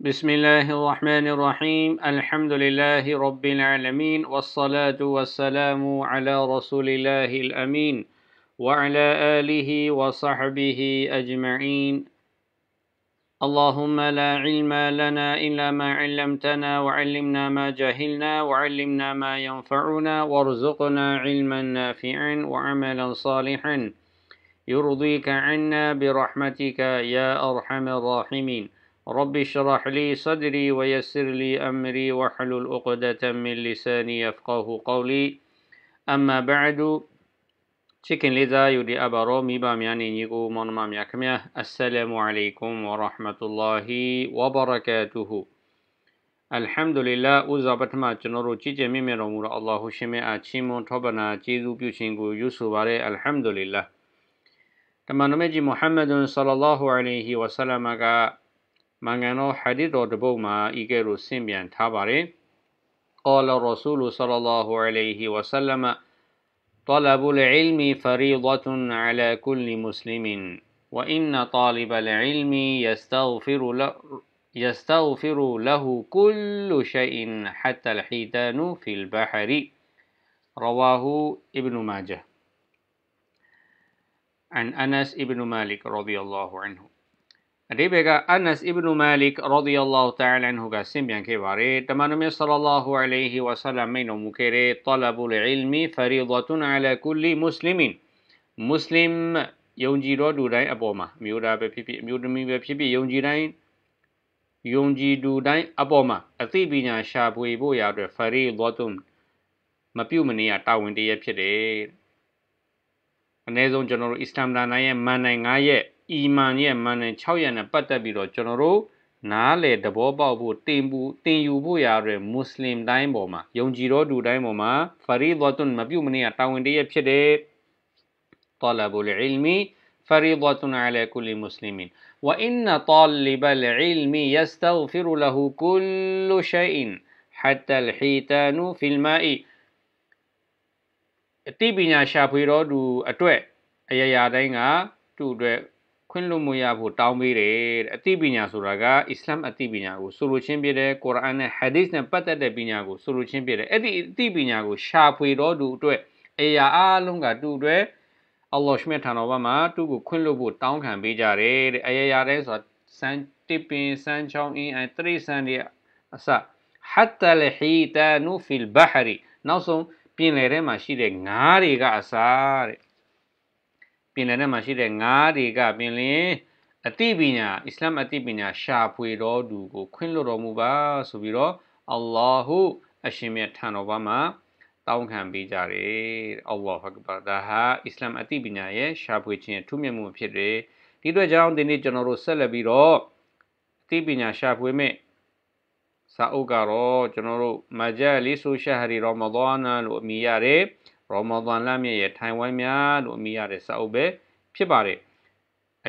بسم الله الرحمن الرحيم الحمد لله رب العالمين والصلاة والسلام على رسول الله الأمين وعلى آله وصحبه أجمعين اللهم لا علم لنا إلا ما علمتنا وعلمنا ما جهلنا وعلمنا ما ينفعنا وارزقنا علما نافعا وعملا صالحا يرضيك عنا برحمتك يا أرحم الراحمين رب اشرح لي صدري ويسر لي أمري واحلل عقدة من لساني يفقه قولي أما بعد Chicken Lida Yudi Abaro Miba Miani Nigu Monma Miakmia Assalamu alaikum wa rahmatullahi wa barakatuhu Alhamdulillah uza Uzabatma Chinoru Chiche Mimero Mura Allahu Shime Achimon Tobana Chidu Pyuchingu Yusubare Alhamdulillah Tamanumeji Muhammadun Sallallahu Alaihi Wasallam Ka နိုင်ငံတော်ဟာဒီတော်တပုတ်မှာဤကဲ့သို့ဆင့်ပြန်ထားပါတယ်။ قال الرسول صلى الله عليه وسلم طلب العلم فريضة على كل مسلم وإن طالب العلم يستغفر له يستغفر له كل شيء حتى الحيتان في البحر رواه ابن ماجه عن أنس ابن مالك رضي الله عنه အဒီဘေကအနက်စ်အီဘနူမာလစ်ရာဒီယัลလာဟူတာအလန်ဟူကဆင်ပြန်ခဲ့ပါတယ်တမန်တော်မြတ်ဆလလာဟူအလိုင်ဟီဝါဆလမ်မိန်တော်မူခဲ့တဲ့တလဘူလ်အီလ်မီဖရီဒတ်အလာကူလီမွတ်စလီမင်မွတ်စလင်ယုံကြည်တော်သူတိုင်းအပေါ်မှာအမျိုးသားပဲဖြစ်ဖြစ်အမျိုးသမီးပဲဖြစ်ဖြစ်ယုံကြည်တိုင်းယုံကြည်သူတိုင်းအပေါ်မှာအသိပညာရှာဖွေဖို့ရအတွက်ဖရီဒတ်မပြုတ်မနေရတာဝန်တရဖြစ်တယ်အနည်းဆုံးကျွန်တော်တို့အစ္စလာမ်နိုင်ငံရဲ့မန်နိုင်ငံရဲ့အီမန်ရဲ့မန်နဲ့6ရက်နဲ့ပတ်သက်ပြီးတော့ကျွန်တော်တို့နားလေသဘောပေါက်ဖို့တင်ပူတင်ယူဖို့ရတဲ့မွတ်စလင်တိုင်းပေါ်မှာယုံကြည်တော်သူတိုင်းပေါ်မှာ ဖရီဒတ်ွန်မပြုတ်မနေရတာဝန်တရဖြစ်တဲ့ طلب العلم فريضة على كل مسلم وإن طالب العلم يستغفر له كل شيء حتى الحيتان في الماء အသိပညာရှာဖွေတော်သူအတွက်အရာရာတိုင်းကသူ့အတွက်ခွင့်လွှတ်မှုရဖို့တောင်းပေးတယ်အသိပညာဆိုတာကအစ္စလာမ်အသိပညာကိုဆိုလိုချင်းပြတဲ့ကုရ်အာန်နဲ့ဟာဒီသ်နဲ့ပတ်သက်တဲ့ပညာကိုဆိုလိုချင်းပြတယ်အဲ့ဒီအသိပညာကိုရှာဖွေတော်သူအတွက်အရာအလုံးကသူ့အတွက်အလ္လာဟ်ရှမေထံတော်မှာသူ့ကိုခွင့်လွှတ်ဖို့တောင်းခံပေးကြတယ်တဲ့အရာရာတဲ့ဆိုတာစံတစ်ပင်စံချောင်းအင်းအတရိစံတွေအစ حتى الحيتان في البحر နောက်ဆုံးပြင်လယ်ထဲမှာရှိတဲ့ငါးတွေကအစားတဲ့င်လယ်ထဲမှာရှိတဲ့ငါးတွေကပင်လင်အသိပညာအစ္စလမ်အသိပညာရှာဖွေတော်သူကိုခွင့်လွှတ်တော်မူပါဆိုပြီးတော့အလ္လာဟုအရှင်မြတ်ထံတော်ဘာမှာတောင်းခံပေးကြတယ်အလ္လာဟ်အကဘာဒါဟာအစ္စလမ်အသိပညာရဲ့ရှာဖွေခြင်းထုမြတ်မှုဖြစ်တယ်ဒီအတွက်ကြောင့်ဒီနေ့ကျွန်တော်တို့ဆက်လက်ပြီးတော့အသိပညာရှာဖွေမဲ့စာအုပ်ကတော့ကျွန်တော်တို့မဂျာလီဆိုရှာဟာရီရောမဒါနာလို့အမည်ရတယ်ရောမဒန်လမြရဲ့ထိုင်ဝမ်များလို့အမည်ရတဲ့စာအုပ်ပဲဖြစ်ပါတယ်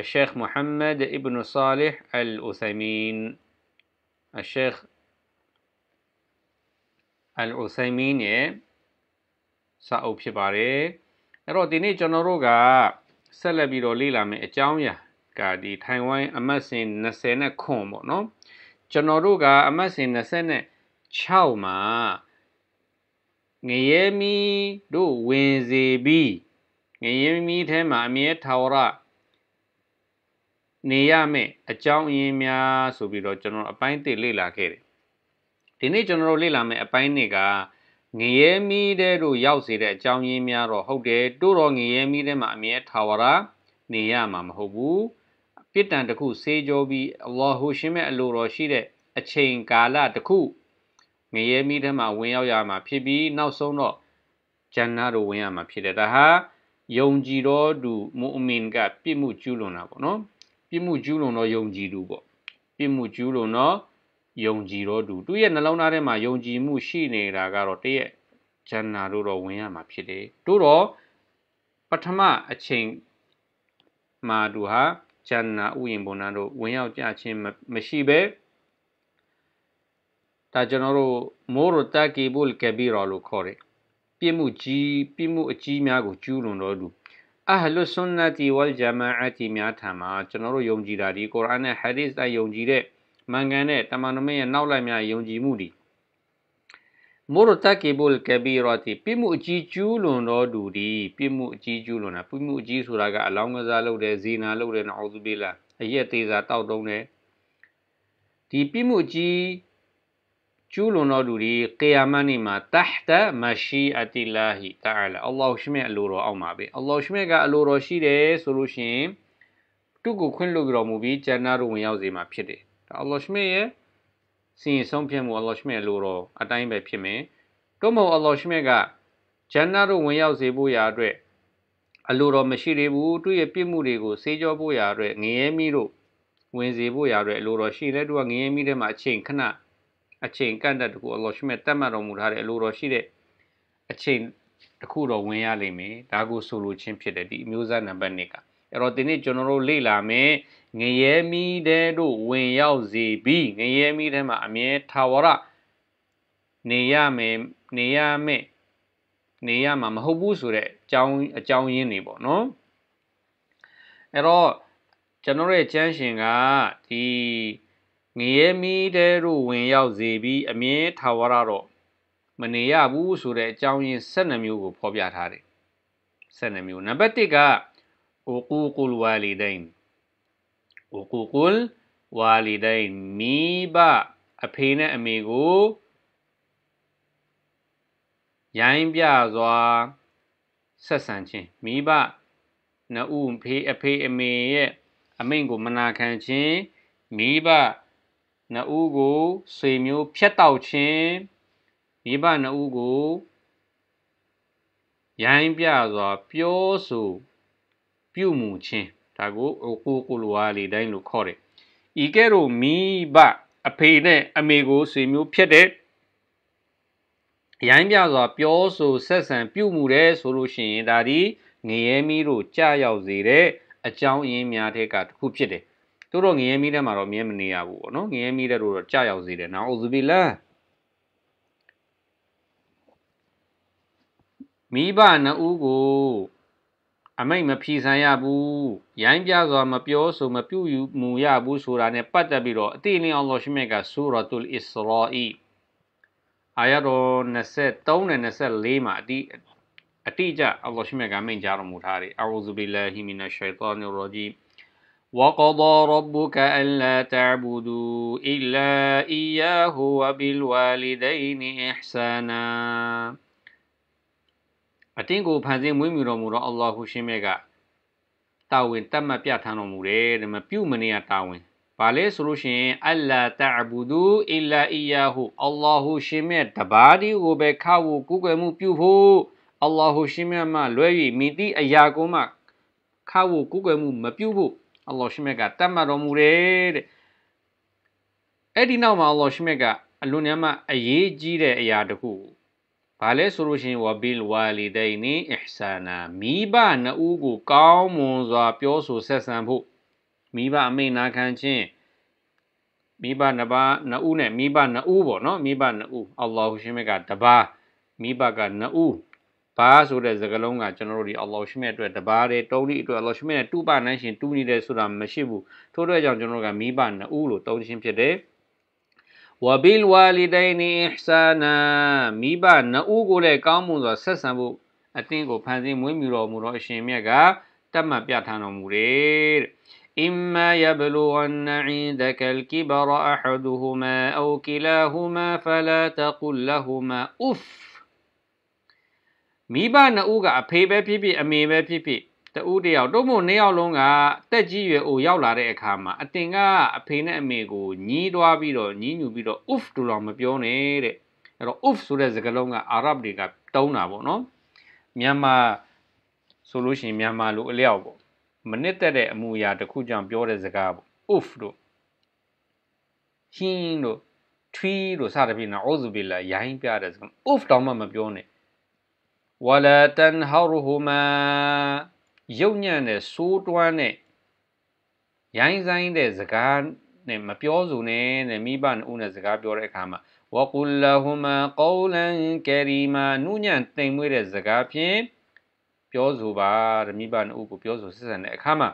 အရှိခ်မုဟမ္မဒ်အီဘနူဆာလဟ်အလ်အူဆိုင်မင်အရှိခ်အလ်အူဆိုင်မင်ရဲ့စာအုပ်ဖြစ်ပါတယ်အဲ့တော့ဒီနေ့ကျွန်တော်တို့ကဆက်လက်ပြီးတော့လေ့လာမယ့်အကြောင်းအရာကဒီထိုင်ဝမ်အမတ်စဉ်20နဲ့ခွန်ပေါ့နော်ကျွန်တော်တို့ကအမတ်စဉ်20နဲ့6မှာငရဲမီတို့ဝင်စေပြီးငရဲမီထဲမှာအမြဲထာဝရနေရမယ့်အကြောင်းအရင်းများဆိုပြီးတော့ကျွန်တော်အပိုင်းတစ်လေ့လာခဲ့တယ်ဒီနေ့ကျွန်တော်လေ့လာမယ့်အပိုင်းနှစ်ကငရဲမီတဲ့တို့ရောက်စေတဲ့အကြောင်းရင်းများတော့ဟုတ်တယ်တို့တော့ငရဲမီတဲ့မှာအမြဲထာဝရနေရမှာမဟုတ်ဘူးပြစ်ဒဏ်တစ်ခုဆေးကြောပြီးအလ္လာဟူရှင်ရဲ့အလိုတော်ရှိတဲ့အချိန်ကာလတစ်ခုငရဲမီးထဲမှာဝင်ရောက်ရမှာဖြစ်ပြီးနောက်ဆုံးတော့ဂျန်နာတို့ဝင်ရမှာဖြစ်တယ်ဒါဟာယုံကြည်တော်သူမူအမင်ကပြစ်မှုကျူးလွန်တာပေါ့နော်ပြစ်မှုကျူးလွန်တော့ယုံကြည်သူပေါ့ပြစ်မှုကျူးလွန်တော့ယုံကြည်တော်သူသူ့ရဲ့နှလုံးသားထဲမှာယုံကြည်မှုရှိနေတာကတော့တည့်ရဲ့ဂျန်နာတို့တော့ဝင်ရမှာဖြစ်တယ်တို့တော့ပထမအချိန်မှာသူဟာဂျန်နာဥယျာဉ်ပေါ်နာတို့ဝင်ရောက်ကြခြင်းမရှိဘဲဒါကျွန်တော်တို့မိုးရတကီဘုလ်ကဘီရာလို့ခေါ်တယ်ပြစ်မှုကြီးပြစ်မှုအကြီးများကိုကျူးလွန်တော်သူအဟလုဆွန်နတီဝလ်ဂျမာအတီများထံမှာကျွန်တော်တို့ယုံကြည်တာဒီကုရ်အာန်နဲ့ဟာဒီသ်အယုံကြည်တဲ့မန်ကန်တဲ့တမန်တော်မရဲ့နောက်လိုက်များယုံကြည်မှုဒီမိုရတကီဘုလ်ကဘီရာတီပြစ်မှုအကြီးကျူးလွန်တော်သူဒီပြစ်မှုအကြီးကျူးလွန်တာပြစ်မှုအကြီးဆိုတာကအလောင်းကစားလုပ်တယ်ဇီနာလုပ်တယ်နော်အောဇူဘီလာအရက်သေးစာတောက်တုံးတယ်ဒီပြစ်မှုအကြီးကျူးလွန်သောသူတွေကေယာမတ်နေ့မှာတဟ်တမရှိအတီလာဟီတာအလာအလ္လာဟ်ရှမေအလိုတော်အောက်မှာပဲအလ္လာဟ်ရှမေကအလိုတော်ရှိတယ်ဆိုလို့ရှိရင်သူ့ကိုခွင့်လွှတ်တော်မူပြီးဂျန်နာတို့ဝင်ရောက်စေမှာဖြစ်တယ်ဒါအလ္လာဟ်ရှမေရဲ့စီရင်ဆုံးဖြတ်မှုအလ္လာဟ်ရှမေအလိုတော်အတိုင်းပဲဖြစ်မယ်တို့မဟုတ်အလ္လာဟ်ရှမေကဂျန်နာတို့ဝင်ရောက်စေဖို့ရာအတွက်အလိုတော်မရှိသေးဘူးသူ့ရဲ့ပြစ်မှုတွေကိုစေကြောဖို့ရာအတွက်ငရဲမီတို့ဝင်စေဖို့ရာအတွက်အလိုတော်ရှိလဲသူကငရဲမီထဲမှာအချိန်ခဏအချိန်ကန့်တတ်တကူအလောရှိမဲ့တတ်မှတ်တော်မူထားတဲ့အလိုတော်ရှိတဲ့အချိန်တခုတော့ဝင်ရလိမ့်မယ်ဒါကိုဆိုလိုချင်းဖြစ်တယ်ဒီအမျိုးသားနံပါတ်1ကအဲ့တော့ဒီနေ့ကျွန်တော်တို့လေ့လာမယ်ငရဲမီးတဲ့တို့ဝင်ရောက်စီပြီးငရဲမီးတဲ့မှာအမြဲထာဝရနေရမယ်နေရမယ်နေရမှာမဟုတ်ဘူးဆိုတဲ့အကြောင်းအကြောင်းရင်းနေပေါ့နော်အဲ့တော့ကျွန်တော်ရဲ့ကျမ်းရှင်ကဒီငရဲမီးတဲတို့ဝင်ရောက်စေပြီး အမြဲထာဝရတော့မနေရဘူးဆိုတဲ့အကြောင်းရင်း12မျိုးကိုဖော်ပြထားတယ်12မျိုးနံပါတ်1က حقوق الوالدين حقوق الوالدين မိဘအဖေနဲ့အမေကိုရိုင်းပြစွာဆက်ဆံခြင်းမိဘနှစ်ဦးဖေအဖေအမေရဲ့အမိန့်ကိုမနာခံခြင်းမိဘနှစ်ဦးကိုဆွေမျိုးဖြတ်တောက်ခြင်းမိဘနှစ်ဦးကိုရိုင်းပြစွာပြောဆိုပြုမူခြင်းဒါကိုအိုကိုကိုလိုအားလေးတိုင်းလို့ခေါ်တယ်။ဤကဲ့သို့မိဘအဖေနဲ့အမေကိုဆွေမျိုးဖြစ်တဲ့ရိုင်းပြစွာပြောဆိုဆက်ဆံပြုမူတယ်ဆိုလို့ရှိရင်ဒါဒီငရဲမီးတို့ကြာရောက်စေတဲ့အကြောင်းရင်းများတဲ့ကတစ်ခုဖြစ်တယ်သူတို့ငရဲမီးထဲမှာတော့မြဲမနေရဘူးပေါ့နော်ငရဲမီးထဲတို့တော့ကြာရောက်စေတယ်နော်အိုဇူဘီလာမိဘနှစ်ဦးကိုအမိတ်မဖြီဆိုင်ရဘူးရိုင်းပြစွာမပြောဆိုမပြုယူမူရဘူးဆိုတာနဲ့ပတ်သက်ပြီးတော့အတိအလင်းအောင်လို့ရှိမြက်ကဆူရတူလ်အစ္စရာအီအာယတော်23နဲ့24မှာအတိအတိအကျအလ္လာဟ်ရှိမြက်ကမိန့်ကြားတော်မူထားတယ်အာအူဇူဘီလာဟီမီနရှ်ရှိုင်တောနရ်ရာဂျီမ် وقضى ربك ألا تعبدوا إلا إياه وبالوالدين إحسانا အတင်းကိုဖန်ဆင်းမွေးမြူတော်မူသောအလ္လာဟူရှင်မြတ်ကတာဝန်တတ်မှတ်ပြဌာန်းတော်မူတယ်ဒါမှပြုမနေရတာဝန်ဘာလဲဆိုလို့ရှိရင်အလ္လာတာဘူဒူအီလာအီယာဟူအလ္လာဟူရှင်မြတ်တပါးဒီကိုပဲခါဖို့ကူးကွယ်မှုပြုဖို့အလ္လာဟူရှင်မြတ်မှလွဲ၍မိသည့်အရာကိုမှခါဖို့ကူးကွယ်မှုမပြုဖို့အလ္လာဟ်ရှိမြတ်ကတတ်မှတ်တော်မူတယ်တဲ့အဲ့ဒီနောက်မှာအလ္လာဟ်ရှိမြတ်ကအလွန်များမှအရေးကြီးတဲ့အရာတစ်ခုဘာလဲဆိုလို့ရှိရင်ဝဘီလ်ဝါလီဒိုင်နီအစ်ဆာနာမိဘနှစ်ဦးကိုကောင်းမွန်စွာပြောဆိုဆက်ဆံဖို့မိဘအမိန့်နာခံခြင်းမိဘနှစ်ပါးနှစ်ဦးနဲ့မိဘနှစ်ဦးပေါ့နော်မိဘနှစ်ဦးအလ္လာဟ်ရှိမြတ်ကတပါးမိဘကနှစ်ဦးဘာဆိုတဲ့စကားလုံးကကျွန်တော်တို့ဒီအလ္လာဟ်ရှိမဲ့အတွက်တပါးတဲ့တုံးဒီအတွက်အလ္လာဟ်ရှိမဲ့နဲ့တူပါနိုင်ရှင်တူနေတယ်ဆိုတာမရှိဘူးထို့အတွက်ကြောင့်ကျွန်တော်တို့ကမိဘနှစ်ဦးလို့တုံးချင်းဖြစ်တယ်ဝဘီလ်ဝါလီဒိုင်နီအစ်ဆာနာမိဘနှစ်ဦးကိုလည်းကောင်းမှုစွာဆက်ဆံဖို့အတင်းကိုဖန်ဆင်းမွေးမြူတော်မူသောအရှင်မြတ်ကတတ်မှတ်ပြဋ္ဌာန်းတော်မူတယ်တဲ့ إما يبلغن عندك الكبر أحدهما أو كلاهما فلا تقل لهما أف မိဘနှစ်ဦးကအဖေပဲဖြစ်ဖြစ်အမေပဲဖြစ်ဖြစ်တဦးတယောက်တို့မို့နှစ်ယောက်လုံးကတက်ကြီးရွယ်အိုရောက်လာတဲ့အခါမှာအတင်ကအဖေနဲ့အမေကိုညီးတွားပြီးတော့ညီးညူပြီးတော့ uff တို့တော့မပြောနဲ့တဲ့အဲ့တော့ uff ဆိုတဲ့စကားလုံးကအာရဗ်တွေကတုံးတာပေါ့နော်မြန်မာဆိုလို့ရှိရင်မြန်မာလိုအလျောက်ပေါ့မနစ်သက်တဲ့အမူအရာတစ်ခုကြောင့်ပြောတဲ့စကားပေါ့ uff တို့ဟင်းတို့ထွီးတို့စသဖြင့်နော်အောဇူဘီလာရိုင်းပြတဲ့စကား uff တောင်မှမပြောနဲ့ဝလာတန်ဟာရဟူမာယုံညံ့တဲ့ဆိုးတွမ်းတဲ့ရိုင်းဆိုင်တဲ့စကားနဲ့မပြောစုနဲ့တဲ့မိဘနဲ့ဦးနဲ့စကားပြောတဲ့အခါမှာဝကူလဟူမာကောလန်ကယ်ရီမာနူညံ့တိမ်မွေးတဲ့စကားဖြင့်ပြောဆိုပါတဲ့မိဘနဲ့ဦးကိုပြောဆိုဆက်ဆံတဲ့အခါမှာ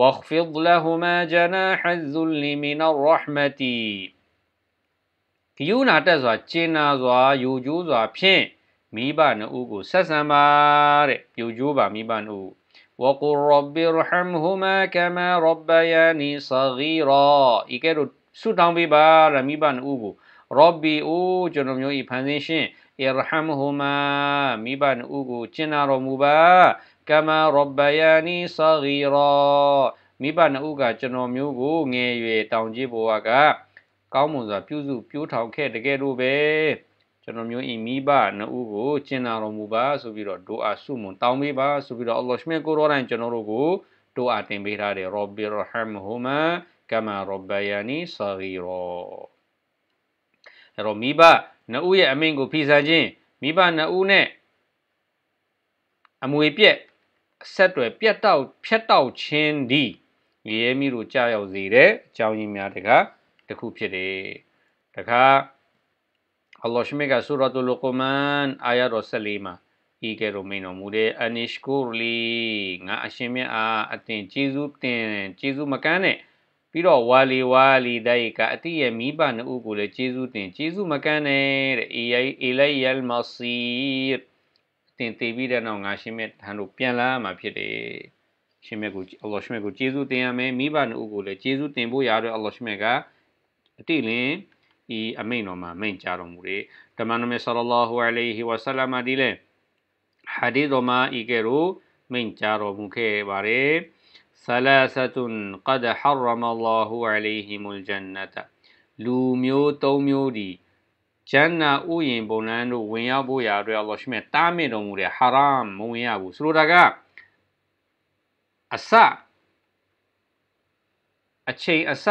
واخفض لهما جناح الذل من الرحمه ကယူနာတက်စွာကျင်နာစွာယူကျိုးစွာဖြင့်မိဘနှစ်ဦးကိုဆက်ဆံပါတဲ့ပြိုကျိုးပါမိဘနှစ်ဦး وقل رب ارحمهما كما ربياني صغيرا ဤကဲ့သို့ဆုတောင်းပေးပါရမိဘနှစ်ဦးကို Rabbi အိုးကျွန်တော်မျိုးဤဖန်ဆင်းရှင် ارحمهما မိဘနှစ်ဦးကိုကျင့်နာတော်မူပါ كما ربياني صغيرا မိဘနှစ်ဦးကကျွန်တော်မျိုးကိုငယ်ရွယ်တောင်ကြီးဘဝကကောင်းမွန်စွာပြုစုပျိုးထောင်ခဲ့တကယ်လို့ပဲကျွန်တော်မျိုးဤမိဘနှစ်ဦးကိုကျင်နာတော်မူပါဆိုပြီးတော့ဒူအာဆုမွန်တောင်းပေးပါဆိုပြီးတော့အလ္လာဟ်ရှင်ကိုရောတိုင်းကျွန်တော်တို့ကိုဒူအာတင်ပေးထားတယ်ရောဘီရဟမ်ဟူမာကမာရဘယာနီဆာဂီရောအဲ့တော့မိဘနှစ်ဦးရဲ့အမိန့်ကိုဖိစားခြင်းမိဘနှစ်ဦးနဲ့အမွေပြက်အဆက်တွေပြတ်တောက်ဖြတ်တောက်ခြင်းသည်ရဲမီတို့ကြောက်ရောက်စေတဲ့အကြောင်းရင်းများတကားတစ်ခုဖြစ်တယ်တကားအလ္လာဟ်ရှိမေကဆူရတ်လ်လူကမန်အာယာတော်14မှာဤကဲ့သို့မိန်တော်မူတဲ့အနိရှ်ကူလီငါအရှင်မြတ်အားအတင်ကျေးဇူးတင်ကျေးဇူးမကန်းနဲ့ပြီးတော့ဝါလီဝါလီဒိုင်ကအတိရဲ့မိဘနှစ်ဦးကိုလည်းကျေးဇူးတင်ကျေးဇူးမကန်းနဲ့တဲ့အေယိုင်အေလိုက်ယယ်မစီတင်တည်ပြီးတဲ့နောက်ငါရှင်မြတ်ထံတို့ပြန်လာမှာဖြစ်တယ်ရှင်မြတ်ကိုအလ္လာဟ်ရှင်မြတ်ကိုကျေးဇူးတင်ရမယ်မိဘနှစ်ဦးကိုလည်းကျေးဇူးတင်ဖို့ရတော့အလ္လာဟ်ရှင်မြတ်ကအတိလင်းဤအမိန်တော်မှာမိန့်ကြားတော်မူတဲ့တမန်တော်မြတ်ဆလ္လာဟူအလိုင်ဟီဝါဆလမ်ဒီလေဟာဒီတော်မှာဤကဲ့သို့မိန့်ကြားတော်မူခဲ့ပါတယ်ဆလာဆတုန်ကဒ်ဟာရမလာဟူအလိုင်ဟီမူလ်ဂျန်နတ်လူမျိုး၃မျိုးဒီဂျန်နာဥယင်ပုံလန်းတို့ဝင်ရောက်ဖို့ရာအတွက်အလ္လာဟ်ရှိမဲ့တားမြစ်တော်မူတဲ့ဟာရမ်မဝင်ရဘူးဆိုလိုတာကအစအချိန်အစ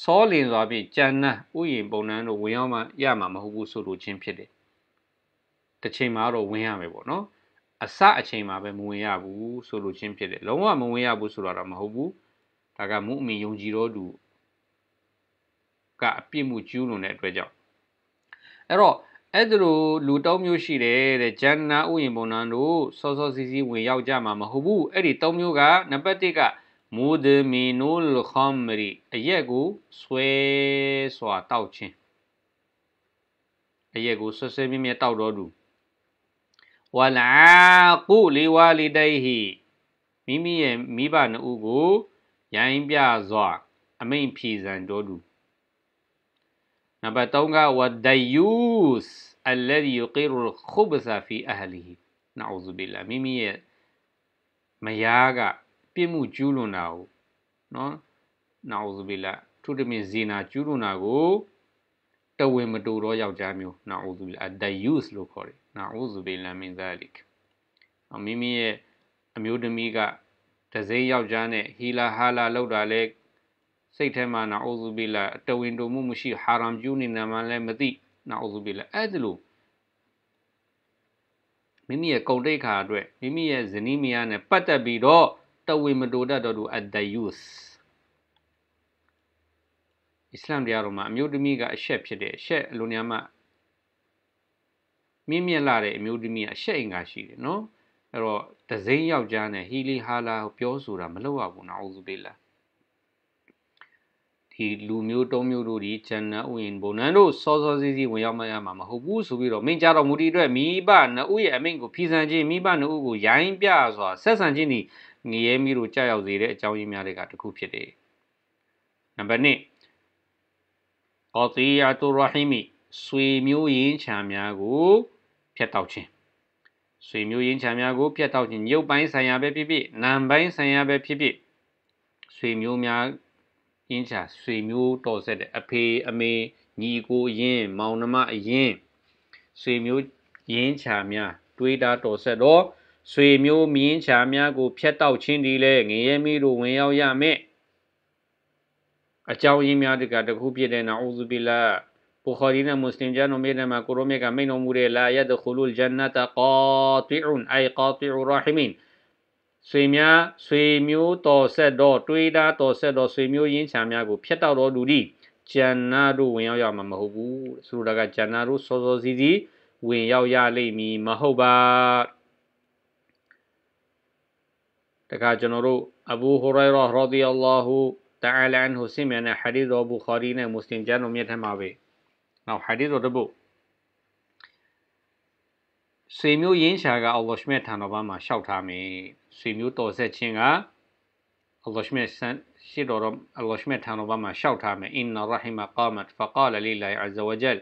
စောလင်စွာဖြင့်ကြံနှံ့ဥယျာဉ်ပုံနှံတို့ဝင်ရောက်မှရမှာမဟုတ်ဘူးဆိုလိုခြင်းဖြစ်တယ်။တစ်ချိန်မှာတော့ဝင်ရမယ်ပေါ့နော်။အစအချိန်မှာပဲမဝင်ရဘူးဆိုလိုခြင်းဖြစ်တယ်။လုံးဝမဝင်ရဘူးဆိုတော့မဟုတ်ဘူး။ဒါကမုအမင်ယုံကြည်တော်သူကအပြစ်မှုကျူးလွန်တဲ့အတွက်ကြောင့်အဲ့တော့အဲ့ဒါလိုလူတောင်းမျိုးရှိတယ်တဲ့ဂျန်နာဥယျာဉ်ပုံနှံတို့စောစောစီစီဝင်ရောက်ကြမှာမဟုတ်ဘူး။အဲ့ဒီတောင်းမျိုးကနံပါတ်၁ကမူဒမီနူလ်ခမ်ရီအရက်ကိုဆွဲစွာတောက်ခြင်းအရက်ကိုဆွဆွဲမြဲမြဲတောက်တော်သူဝလာကုလီဝါလီဒိုင်ဟီမိမိရဲ့မိဘနှစ်ဦးကိုရိုင်းပြစွာအမိန်ဖြီဆန်တော်သူနံပါတ်3ကဝဒယူစ် الذي يقر الخبز في اهله نعوذ بالله မိမိရဲ့မယားကပြစ်မှုကျူးလွန်တာကိုနော်နာဥဇဘီလာထုတမင်ဇီနာကျူးလွန်တာကိုတဝင်မတူတော့ယောက်ျားမျိုးနာဥဇဘီလာဒယူစ်လို့ခေါ်တယ်နာဥဇဘီလာမင်ဇာလိကအမိမိရဲ့အမျိုးသမီးကတစိမ့်ယောက်ျားနဲ့ဟီလာဟာလာလောက်တာလဲစိတ်ထဲမှာနာဥဇဘီလာတဝင်တူမှုမရှိဟာရမ်ကျူးနေတာမှလည်းမသိနာဥဇဘီလာအဲ့ဒါလို့မိမိရဲ့ကုန်တိတ်ခါအတွက်မိမိရဲ့ဇနီးမယားနဲ့ပတ်သက်ပြီးတော့တဝေမတိုတတ်တော်သူအတယုစ်အစ္စလမ်တရားတော်မှာအမျိုးသမီးကအရှက်ဖြစ်တဲ့အရှက်အလိုညာမှမြင့်မြတ်လာတဲ့အမျိုးသမီးကအရှက်အင်္ဂါရှိတယ်နော်အဲ့တော့ဒဇိမ့်ယောက်ျားနဲ့ဟီလီဟာလာပြောဆိုတာမလုပ်ရဘူးနော်အူဇူဘီလာဒီလူမျိုးတုံးမျိုးတို့ဒီဂျန်နတ်ဥယင်ဘုံနန်းတို့စောစောစီးစီးဝင်ရောက်မှရမှာမဟုတ်ဘူးဆိုပြီးတော့မင်းကြတော်မူတီအတွက်မိဘနတ်ဥရဲ့အမိန့်ကိုဖီဆန်ခြင်းမိဘနတ်ဥကိုရိုင်းပြစွာဆက်ဆံခြင်းဤငရဲမီးတို့ကြောက်ရောက်စေတဲ့အကြောင်းရင်းများတွေကတစ်ခုဖြစ်တယ်။နံပါတ်1အော်တီယာတူရဟီမီဆွေမျိုးရင်းချံများကိုဖျက်တောက်ခြင်းဆွေမျိုးရင်းချံများကိုဖျက်တောက်ခြင်းရုပ်ပိုင်းဆိုင်ရာပဲဖြစ်ဖြစ်နာမ်ပိုင်းဆိုင်ရာပဲဖြစ်ဖြစ်ဆွေမျိုးများရင်းချံဆွေမျိုးတော်ဆက်တဲ့အဖေအမေညီကိုရင်းမောင်နှမအရင်ဆွေမျိုးရင်းချာများ တွေးတာတော်ဆက်တော့ဆွေမျိုးမြင်းချာများကိုဖျက်တောက်ခြင်းဒီလဲငရဲမီးတို့ဝင်ရောက်ရမယ်အကြောင်းရင်းများတကတခုဖြစ်တဲ့နာအူဇူဘီလာဘူခါရီနဲ့မွတ်စလင်ကျမ်းတို့မြေထဲမှာကိုရိုမေကမိန့်တော်မူတဲ့လာယဒခူလူလ်ဂျန်နတကာတီအွန်အိုင်ကာတီအူရာဟီမင်ဆွေများဆွေမျိုးတော်ဆက်တော်တွေးသားတော်ဆက်တော်ဆွေမျိုးရင်းချာများကိုဖျက်တောက်တော်သူသည်ဂျန်နာတို့ဝင်ရောက်ရမှာမဟုတ်ဘူးဆိုလိုတာကဂျန်နာတို့စောစောစီးစီးဝင်ရောက်ရလိမ့်မည်မဟုတ်ပါတခါကျွန်တော်တို့အဘူဟူရိုင်ရာရာဒီအလ္လာဟူတာအလန်ဟူဆင်မြန်ဟာဒီသ်ဘူခါရီနဲ့မွတ်စလင်ကျမ်းတော်မြတ်ထဲမှာပဲနောက်ဟာဒီသ်တော်တပုတ်စေမျိုးရင်းရှာကအလ္လာဟ်ရှ်မြတ်ထံတော်ဘာမှာရှောက်ထားမယ်စေမျိုးတော်ဆက်ခြင်းကအလ္လာဟ်ရှ်မြတ်ဆန်ရှိတော်တော်အလ္လာဟ်ရှ်မြတ်ထံတော်ဘာမှာရှောက်ထားမယ်အင်နာရဟီမာကာမတ်ဖကာလလီလာအဇဝဂျယ်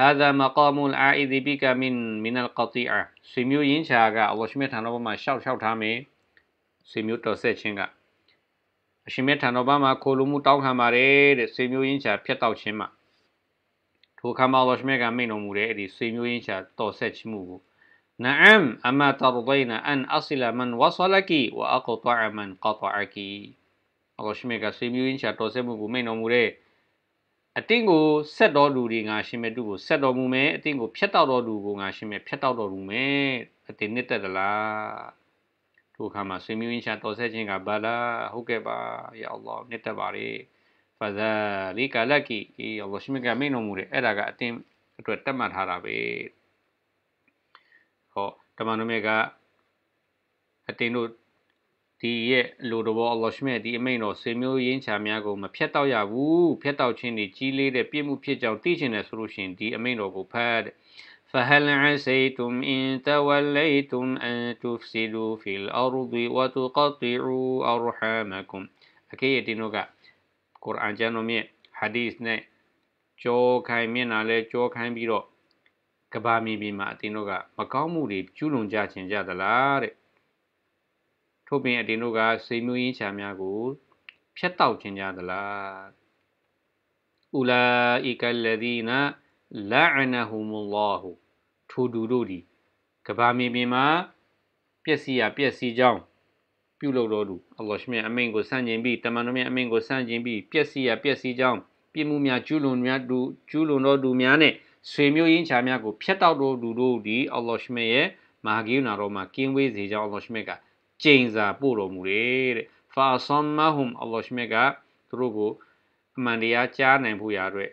هذا مقام العائد بك من من القطيعه စေမျိုးရင်းရှာကအလ္လာဟ်ရှ်မြတ်ထံတော်ဘာမှာရှောက်ရှောက်ထားမယ်ဆွေမျိုးတော်ဆက်ခြင်းကအရှင်မြတ်ထံတော်ဘာမှာခိုလိုမှုတောင်းခံပါတယ်တဲ့ဆွေမျိုးရင်းချာဖြတ်တောက်ခြင်းမှာထိုခါမှာတော်ရှင်မြတ်ကမိန့်တော်မူတဲ့အဲ့ဒီဆွေမျိုးရင်းချာတော်ဆက်ခြင်းမှုကိုနအမ်အမတရဒိုင်နာအန်အဆလမန်ဝဆလကီဝအကတအမန်ကတအကီအလ္လာဟ်ရှင်မြတ်ကဆွေမျိုးရင်းချာတော်ဆက်မှုကိုမိန့်တော်မူတဲ့အတင့်ကိုဆက်တော်လူတွေငါရှင်မြတ်သူကိုဆက်တော်မူမယ်အတင့်ကိုဖြတ်တောက်တော်လူကိုငါရှင်မြတ်ဖြတ်တောက်တော်မူမယ်အတင်နှစ်သက်သလားထိုအခါမှာဆွေမျိုးရင်းရှာတော်ဆက်ခြင်းကဘာလာဟုတ်ကဲ့ပါယာအလ္လာဟ်မြတ်တက်ပါလေဖဇာလီကာလကီအေအလ္လာဟ်ရှိမကမင်းတော်မူတဲ့အဲ့ဒါကအတင်းအတွက်တတ်မှတ်ထားတာပဲဟောတမန်တော်မြတ်ကအတင်းတို့ဒီရဲ့လိုတော်အလ္လာဟ်ရှိမဒီအမိန်တော်ဆွေမျိုးရင်းချာများကိုမဖြတ်တော့ရဘူးဖြတ်တော့ခြင်းတွေကြီးလေးတဲ့ပြည့်မှုဖြစ်ကြောင်းသိချင်တယ်ဆိုလို့ရှိရင်ဒီအမိန်တော်ကိုဖတ်တဲ့ فهل عسيتم إن توليتم أن تفسدوا في الأرض وتقطعوا أرحامكم أكيد نوكا قرآن جانو مي حديث نه ကြောခိုင်မျက်နာလဲကြောခိုင်းပြီးတော့ကဘာမီမီမှာအတင်းတို့ကမကောင်းမှုတွေကျူးလွန်ကြခြင်းကြသလားတဲ့ထို့ပင်အတင်းတို့ကစိတ်မျိုးရင်းချာများကိုဖျက်တောက်ခြင်းကြသလားဥလာအီကလဒီနာလာအနဟူမူလာဟူထိုသူတို့သည်ကဘာမြေပြင်မှာပျက်စီးရာပျက်စီးကြောင်းပြုလုပ်တော်သူအလ္လာဟ်ရှင်အမိန်ကိုဆန့်ကျင်ပြီးတမန်တော်မြတ်အမိန်ကိုဆန့်ကျင်ပြီးပျက်စီးရာပျက်စီးကြောင်းပြစ်မှုများကျူးလွန်များသူကျူးလွန်တော်သူများနဲ့ဆွေမျိုးရင်းချာများကိုဖျက်တောက်တော်သူတို့သည်အလ္လာဟ်ရှင်ရဲ့မာဂီနာတော်မှာကင်းဝေးစေကြောင်းအလ္လာဟ်ရှင်ကကြိမ်စာပို့တော်မူတယ်တဲ့ဖာဆမ်မဟုမ်အလ္လာဟ်ရှင်ကသူတို့ကိုအမှန်တရားကြားနိုင်ဖို့ရတဲ့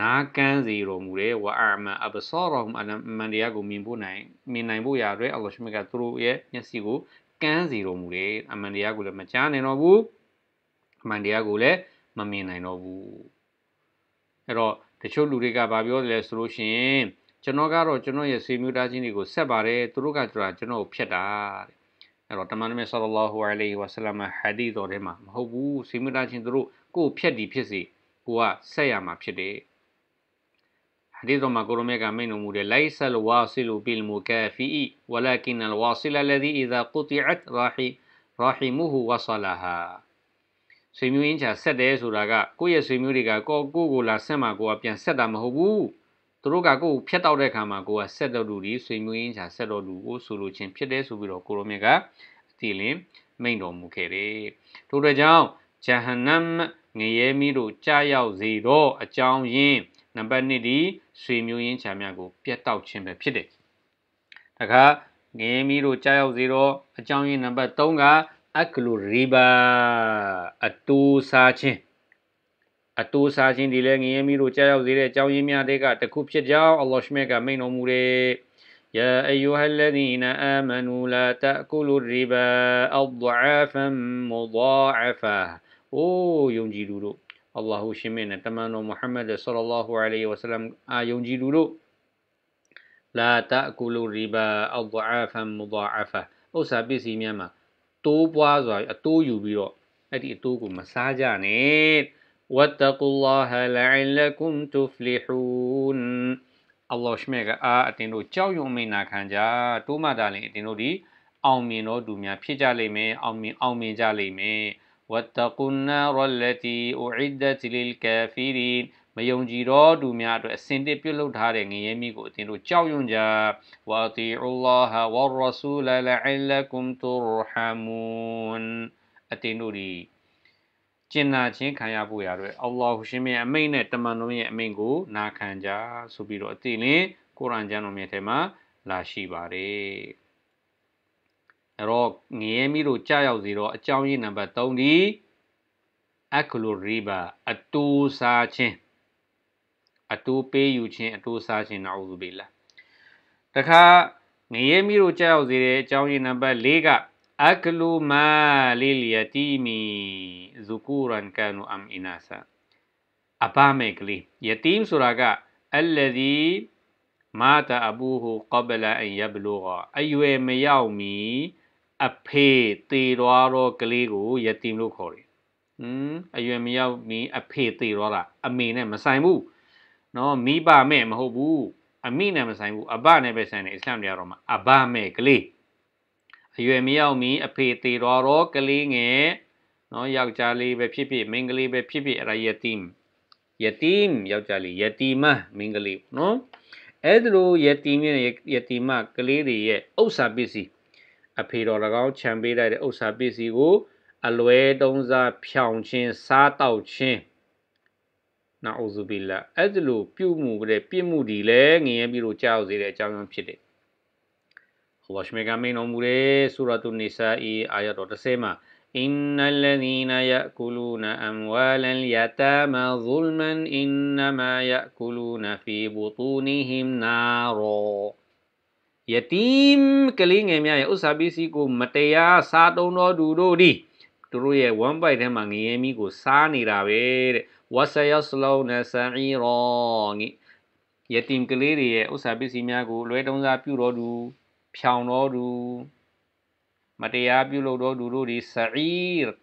နာကန်းစေတော်မူတဲ့ဝအာမန်အဘဆောရောမ်အမန်တရားကိုမြင်ဖို့နိုင်မြင်နိုင်ဖို့ရတဲ့အလ္လာဟ်ရှင်ကသူတို့ရဲ့မျက်စိကိုကန်းစေတော်မူတယ်အမန်တရားကိုလည်းမကြားနိုင်တော့ဘူးအမန်တရားကိုလည်းမမြင်နိုင်တော့ဘူးအဲ့တော့တချို့လူတွေကဗာပြောတယ်ဆိုလို့ရှိရင်ကျွန်တော်ကတော့ကျွန်တော်ရဲ့ဆွေမျိုးသားချင်းတွေကိုဆက်ပါတယ်သူတို့ကကျွန်တော်ကိုဖျက်တာတဲ့အဲ့တော့တမန်တော်မြတ်ဆလ္လာဟူအလိုင်ဝါဆလမ်ဟာဒီတော်ထဲမှာမဟုတ်ဘူးဆွေမျိုးသားချင်းတို့ကိုဖျက်ဒီဖြစ်စီကိုကဆက်ရမှာဖြစ်တယ် حديث ما كرميك منهم ليس الواصل بالمكافئ ولكن الواصل الذي إذا قطعت راحي رحمه وصلها ဆွေမျိုးရင်းချာဆက်တယ်ဆိုတာကကိုယ့်ရဲ့ဆွေမျိုးတွေကကိုကိုကိုလာဆက်မှာကိုကပြန်ဆက်တာမဟုတ်ဘူးသူတို့ကကိုကိုဖျက်တောက်တဲ့ခါမှာကိုကဆက်တော်လူဒီဆွေမျိုးရင်းချာဆက်တော်လူကိုဆိုလိုခြင်းဖြစ်တယ်ဆိုပြီးတော့ကိုရောမြတ်ကအတိလင်မိန်တော်မူခဲ့တယ်ထို့တဲ့ကြောင့်ဂျဟန္နမ်ငရဲမီးတို့ကြားရောက်စေတော့အကြောင်းရင်းနံပါတ်1ဒီဆွေမျိုးရင်းချမ်းများကိုပြတ်တောက်ခြင်းပဲဖြစ်တယ်။တခါငရေမီတို့ကြားရောက်စေတော့အကြောင်းရင်းနံပါတ်3ကအကလူရီဘာအတူစားခြင်းအတူစားခြင်းဒီလည်းငရေမီတို့ကြားရောက်စေတဲ့အကြောင်းရင်းများတဲ့ကတခုဖြစ်ကြောင်းအလ္လာဟ်ရှမေကမိန့်တော်မူတယ်။ယာအယူဟလဒီနာအာမနူလာတအကူလူရီဘာအဒ်ဒါဖမ်မူဒါအဖာအိုးယုံကြည်သူတို့အလ္လာဟူရှင်မင်းနဲ့တမန်တော်မုဟမ္မဒ်ဆလလာဟူအလိုင်းဝဆလမ်အာယုံကြည်လူတို့လာတာကူလူရီဘာအဒအာဖမ်မဒါအဖာဥစ္စာပစ္စည်းများမှာတိုးပွားစွာအတိုးယူပြီးတော့အဲ့ဒီအတိုးကိုမစားကြနဲ့ဝတ်တကူလာဟလအလကုမ်တူဖလီဟူန်အလ္လာဟ်ရှမေကအာအတင်တို့ကြောက်ရွံ့မိနာခံကြတိုးမတာလင်အတင်တို့ဒီအောင်မြင်တော်သူများဖြစ်ကြလိမ့်မယ်အောင်မြင်အောင်မြင်ကြလိမ့်မယ် واتقوا النار التي أعدت للكافرين မယုံကြည်တော့သူများအတွက်အစင်တစ်ပြုတ်လုပ်ထားတဲ့ငရဲမိကိုအတင်တို့ကြောက်ရွံ့ကြဝါတီအူလာဟဝါရဆူလလအလကုမ်တူရဟမွန်အတင်တို့ဒီကျင်နာခြင်းခံရဖို့ရတဲ့အော်လာဟူရှင်ရဲ့အမိန့်နဲ့တမန်တော်ရဲ့အမိန့်ကိုနာခံကြဆိုပြီးတော့အတိလင်ကုရ်အန်ကျမ်းတော်မြတ်ထဲမှာလာရှိပါတယ်အဲ့တော့ငရဲမီတို့ကြောက်ရောက်စီတော့အကြောင်းရင်းနံပါတ်3ဒီအက်ကလိုရီဘာအတူစားခြင်းအတူပေးယူခြင်းအတူစားခြင်းနာဥစုပေးလားတခါငရဲမီတို့ကြောက်ရောက်စီတဲ့အကြောင်းရင်းနံပါတ်4ကအက်ကလိုမာလီလီယတီမီဇူကူရန်ကနူအမ်အီနာဆာအပါမေကလေးယတီမ်ဆိုတာကအလ္လဒီမာတာအဘူဟူကဘလာအန်ယဘလူဂအယွေမရောက်မီအဖေသေသွားတော့ကလေးကိုယတိမ်လို့ခေါ်တယ်။ဟွန်းအရွယ်မရောက်မီအဖေသေသွားတာအမေနဲ့မဆိုင်ဘူး။နော်မိဘမဲ့မဟုတ်ဘူး။အမိနဲ့မဆိုင်ဘူးအဘနဲ့ပဲဆိုင်တယ်အစ္စလာမ်တရားတော်မှာအဘမဲ့ကလေးအရွယ်မရောက်မီအဖေသေသွားတော့ကလေးငယ်နော်ယောက်ျားလေးပဲဖြစ်ဖြစ်မိန်းကလေးပဲဖြစ်ဖြစ်အဲ့ဒါယတိမ်ယတိမ်ယောက်ျားလေးယတိမမိန်းကလေးနော်အဲ့ဒါလိုယတိမ်ရဲ့ယတိမကလေးတွေရဲ့ဥစ္စာပစ္စည်းအဖေတော်၎င်းခြံပေးလိုက်တဲ့ဥစ္စာပစ္စည်းကိုအလွဲတုံးစားဖြောင်ခြင်းစားတောက်ခြင်းနာအူဇူဘီလာအဲ့ဒီလိုပြုမှုတဲ့ပြစ်မှုဒီလဲငရဲပြီးတော့ကြောက်စေတဲ့အကြောင်းကြောင့်ဖြစ်တယ်။အလ္လာဟ်ရှမေကမိန်တော်မူတဲ့ဆူရာတုန်နီဆာအီအာယတ်တော်30မှာ إن الذين يأكلون أموال اليتامى ظلما إنما يأكلون في بطونهم نارا ယတိမ်ကလေးငယ်များရဲ့ဥစ္စာပစ္စည်းကိုမတရားစားသုံးတော်သူတို့သည်သူတို့ရဲ့ဝမ်းပိုက်ထဲမှာငရဲမီးကိုစားနေတာပဲတဲ့ဝဆယဆလောနဆာအီရောငိယတိမ်ကလေးတွေရဲ့ဥစ္စာပစ္စည်းများကိုလွဲတုံးစားပြုတော်သူဖြောင်တော်သူမတရားပြုလုပ်တော်သူတို့ဒီဆာအီ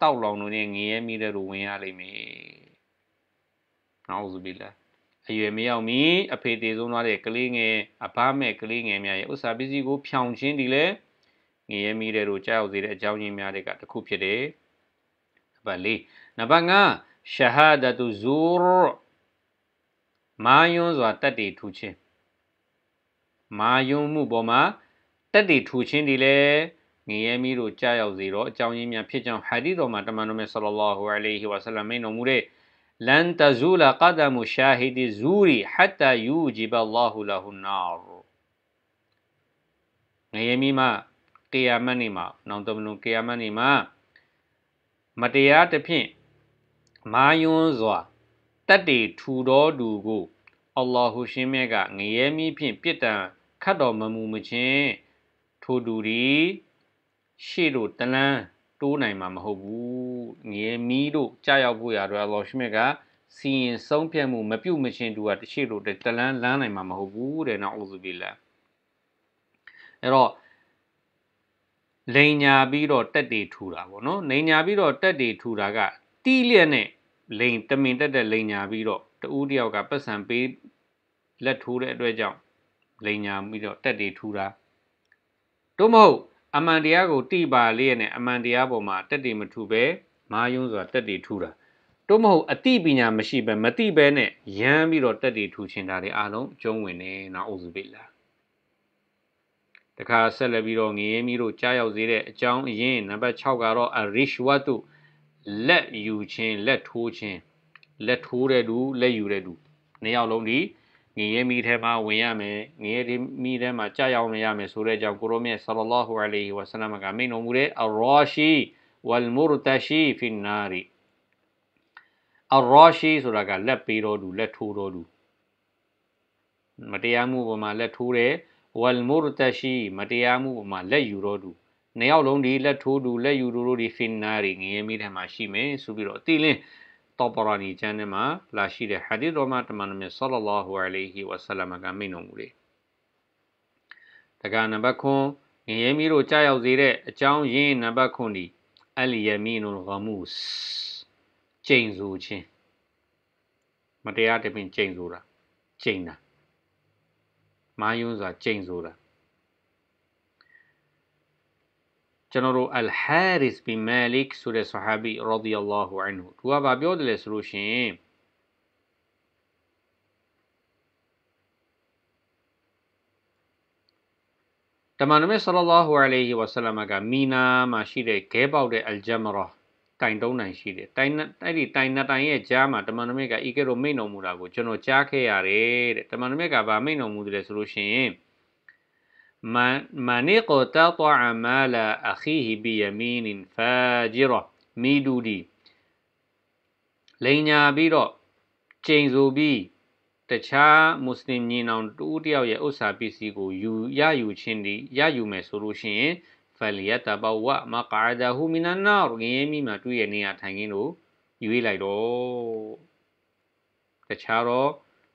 တောက်လောင်တို့နဲ့ငရဲမီးတဲ့တို့ဝင်ရလိမ့်မယ်။နောက်ဆိုပြီလားအရွယ်မရောက်မီအဖေတည်ဆုံးသွားတဲ့ကလေးငယ်အဘမဲ့ကလေးငယ်များရဲ့ဥစ္စာပစ္စည်းကို ဖြောင်ခြင်းဒီလေငရဲမိတဲ့တို့ကြောက်စေတဲ့အကြောင်းရင်းများတဲ့ကတစ်ခုဖြစ်တယ်။နံပါတ်၄နံပါတ်၅ရှဟာဒတုဇူရ်မာယွန်းစွာတက်တည်ထူခြင်းမာယွန်းမှုပေါ်မှာတက်တည်ထူခြင်းဒီလေငရဲမိတို့ကြောက်ရောက်စေတော့အကြောင်းရင်းများဖြစ်ကြောင်းဟာဒီတော်မှာတမန်တော်မြတ်ဆလ္လာဟူအလိုင်ဟီဝါဆလမ်မိန်တော်မူတဲ့ لن تزول قدم شاهد الزور حتى يوجب الله له النار ငရေမီမှာကေယာမတ်နေမှာနောင်တမလုံးကေယာမတ်နေမှာမတရားတဖြင့်မာယွန်းစွာ တတ်တေထူတော်သူကိုအလ္လာဟူရှင်မြတ်ကငရဲမီဖြင့်ပြစ်ဒဏ်ခတ်တော်မမူမခြင်းထိုသူသည်ရှေ့သို့တလန်းတိုးနိုင်မှာမဟုတ်ဘူးငရေမီတို့ကြာရောက်ဖို့ရာတော့လော်ရှမစ်ကစီရင်ဆုံးဖြတ်မှုမပြုတ်မချင်းတူတာတရှိလို့တလန်းလန်းနိုင်မှာမဟုတ်ဘူးတဲ့နော်အိုဇူဘီလာအဲ့တော့လိန်ညာပြီးတော့တက်တွေထူတာပေါ့နော်လိန်ညာပြီးတော့တက်တွေထူတာကတီးလျက်နဲ့လိန်တမင်တက်တဲ့လိန်ညာပြီးတော့တဦးတယောက်ကပတ်စံပေးလက်ထိုးတဲ့အတွက်ကြောင့်လိန်ညာပြီးတော့တက်တွေထူတာတို့မဟုတ်အမှန်တရားကိုတိပါလေးနဲ့အမှန်တရားပေါ်မှာတက်တည်မထူပဲမာယုံဆိုတာတက်တည်ထူတာတို့မဟုတ်အတိပညာမရှိပဲမတိပဲနဲ့ရမ်းပြီးတော့တက်တည်ထူချင်တာတွေအားလုံးကျုံးဝင်နေနော်အုပ်စုပိလာတခါဆက်လက်ပြီးတော့ငရေမီတို့ကြားရောက်စေတဲ့အကြောင်းအရင်းနံပါတ်6ကတော့အရိရှဝတ်တုလက်ယူခြင်းလက်ထိုးခြင်းလက်ထိုးတဲ့သူလက်ယူတဲ့သူနှစ်ယောက်လုံးဒီငရဲမီထဲမှာဝင်ရမယ်ငရဲမီထဲမှာကြာရောက်နေရမယ်ဆိုတဲ့အကြောင်းကိုရောမြတ်ဆလလောဟူအလိဝဆလမ်ကမိန့်တော်မူတဲ့အရာရှိဝလ်မူရတရှိဖင်နာရီအရာရှိဆိုတာက လက်ပေးတော်သူလက်ထိုးတော်သူမတရားမှုပေါ်မှာလက်ထိုးတယ်ဝလ်မူရတရှိမတရားမှုပေါ်မှာလက်ယူတော်သူနှစ်ယောက်လုံးဒီလက်ထိုးသူလက်ယူတော်တို့ဒီဖင်နာရီငရဲမီထဲမှာရှိမယ်ဆိုပြီးတော့အတိလင်းတောပရာနီကျမ်းထဲမှာလာရှိတဲ့ဟာဒီသ်တော်မှာတမန်တော်မြတ်ဆလ္လာလာဟူအလိုင်ဟီဝဆလမ်ကမိန့်တော်မူလေတက္ကနံပါတ်9ငရဲမီးတို့ကြားရောက်စေတဲ့အကြောင်းရင်းနံပါတ်9ဒီအလီယမီနုလ်ဂမုစ်ကျိန်ဆိုခြင်းမတရားတပင်ကျိန်ဆိုတာကျိန်တာမာယွန်းဆိုတာကျိန်ဆိုတာကျွန်တော်တို့ al haris bin malik ဆိုတဲ့ sahabi radiyallahu anhu သူကဗာပြောတယ်လေဆိုလို့ရှိရင်တမန်တော်မြတ်ဆလလာဟူအလိုင်းဝါဆလမ်ကမီနာမှာရှိတဲ့ဂဲပေါက်တဲ့အယ်ဂျမရာတိုင်တုံးတိုင်ရှိတယ်တိုင်အဲ့ဒီတိုင်နှစ်တိုင်ရဲ့ကြားမှာတမန်တော်မြတ်ကဤကဲ့သို့မိန့်တော်မူတာကိုကျွန်တော်ကြားခဲ့ရတယ်တဲ့တမန်တော်မြတ်ကဗာမိန့်တော်မူတယ်ဆိုလို့ရှိရင် من اقتطع مال أخيه بيمين فاجرة ميدودي لينيا بيرو جينزو بي တခြားမွတ်စလင်ညီနောင်တူတယောက်ရဲ့ဥစ္စာပစ္စည်းကိုယူရယူခြင်းဒီရယူမယ်ဆိုလို့ရှိရင်ဖလီယတဘဝမကာဒါဟူမီနနာရငင်းမိမှာတွေ့ရနေရထိုင်ခင်းတို့ယူလိုက်တော့တခြားတော့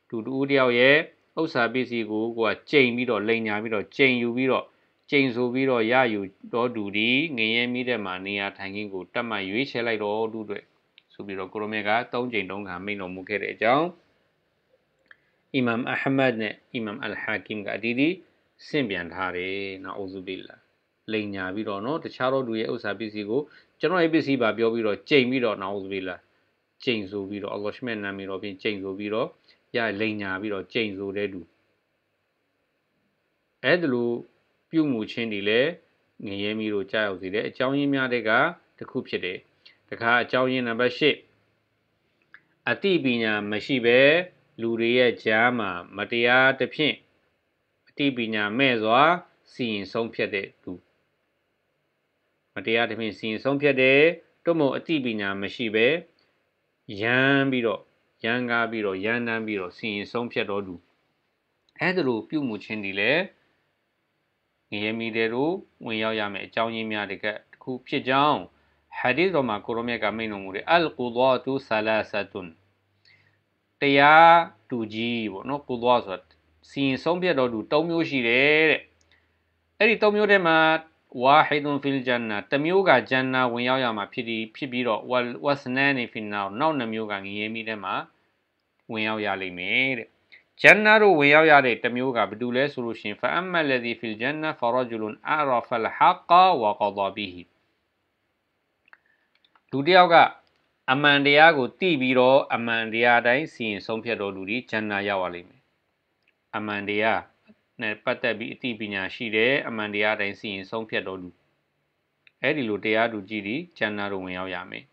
တူတူတယောက်ရဲ့ဥစ္စာပစ္စည်းကိုကိုကကြိမ်ပြီးတော့လိန်ညာပြီးတော့ကြိမ်ယူပြီးတော့ကြိမ်ဆိုပြီးတော့ရယူတော်သူဒီငရဲမိတဲ့မှာနေရာထိုင်ခင်းကိုတတ်မှတ်ရွေးချယ်လိုက်တော်သူတွေဆိုပြီးတော့ကိုရမေက၃ကြိမ်တုံးခါမိန့်တော်မူခဲ့တဲ့အကြောင်းအီမမ်အဟမဒ်နဲ့အီမမ်အလ်ဟာကင်ကအဒီဒီဆင့်ပြန်ထားတယ်နော်အူဇူဘီလာလိန်ညာပြီးတော့နော်တခြားတော့သူရဲ့ဥစ္စာပစ္စည်းကိုကျွန်တော်ရဲ့ပစ္စည်းပါပြောပြီးတော့ကြိမ်ပြီးတော့နော်အူဇူဘီလာကြိမ်ဆိုပြီးတော့အလ္လာဟ်ရှ်မန်နာမည်တော်ဖြင့်ကြိမ်ဆိုပြီးတော့ရလိန်ညာပြီးတော့ကြိမ်ဆိုတဲ့လူအဲ့ဒါလိုပြုမှုချင်းတွေလည်းငရဲမီတို့ကြားရောက်စေတယ်အကြောင်းရင်းများတဲ့ကတစ်ခုဖြစ်တယ်တခါအကြောင်းရင်းနံပါတ်8အတိပညာမရှိဘဲလူတွေရဲ့ကြားမှာမတရားသဖြင့်အတိပညာမဲ့စွာစီရင်ဆုံးဖြတ်တဲ့လူမတရားသဖြင့်စီရင်ဆုံးဖြတ်တယ်တို့မို့အတိပညာမရှိဘဲရမ်းပြီးတော့ရန်ကားပြီးတော့ရန်တမ်းပြီးတော့စီရင်ဆုံးဖြတ်တော်သူအဲဒါလိုပြုမှုခြင်းဒီလေငရေမီတဲ့တို့ဝင်ရောက်ရမယ်အကြောင်းရင်းများတကတခုဖြစ်ကြောင်းဟာဒီသ်တော်မှာကိုရိုမြတ်ကမိန့်တော်မူတယ်အလ်ကူဒါတုဆလာဆတ်ွန်တရားတူကြီးပေါ့နော်ကူဒါဆိုတာစီရင်ဆုံးဖြတ်တော်သူ၃မျိုးရှိတယ်တဲ့အဲ့ဒီ၃မျိုးထဲမှာဝါဟီဒွန်ဖီလ်ဂျန်နာတမျိုးကဂျန်နာဝင်ရောက်ရမှာဖြစ်ပြီးဖြစ်ပြီးတော့ဝဝဆနန်နေဖီနာနောက်နှမျိုးကငရေမီထဲမှာဝင်ရောက်ရလိမ့်မယ်တဲ့ဂျန်နာတို့ဝင်ရောက်ရတဲ့တမျိုးကဘာတူလဲဆိုလို့ရှင်ဖအမ်မလဒီဖီလ်ဂျန်နာဖရဂျူလွန်အာရဖလ်ဟကဝကဒဘီဟီလူတယောက်ကအမှန်တရားကိုသိပြီးတော့အမှန်တရားတိုင်းစီရင်ဆုံးဖြတ်တော်လူဒီဂျန်နာရောက်ရလိမ့်မယ်အမှန်တရားနဲ့ပတ်သက်ပြီးအသိပညာရှိတဲ့အမှန်တရားတိုင်းစီရင်ဆုံးဖြတ်တော်သူအဲ့ဒီလိုတရားသူကြီးဒီဂျန်နာတို့ဝင်ရောက်ရမယ်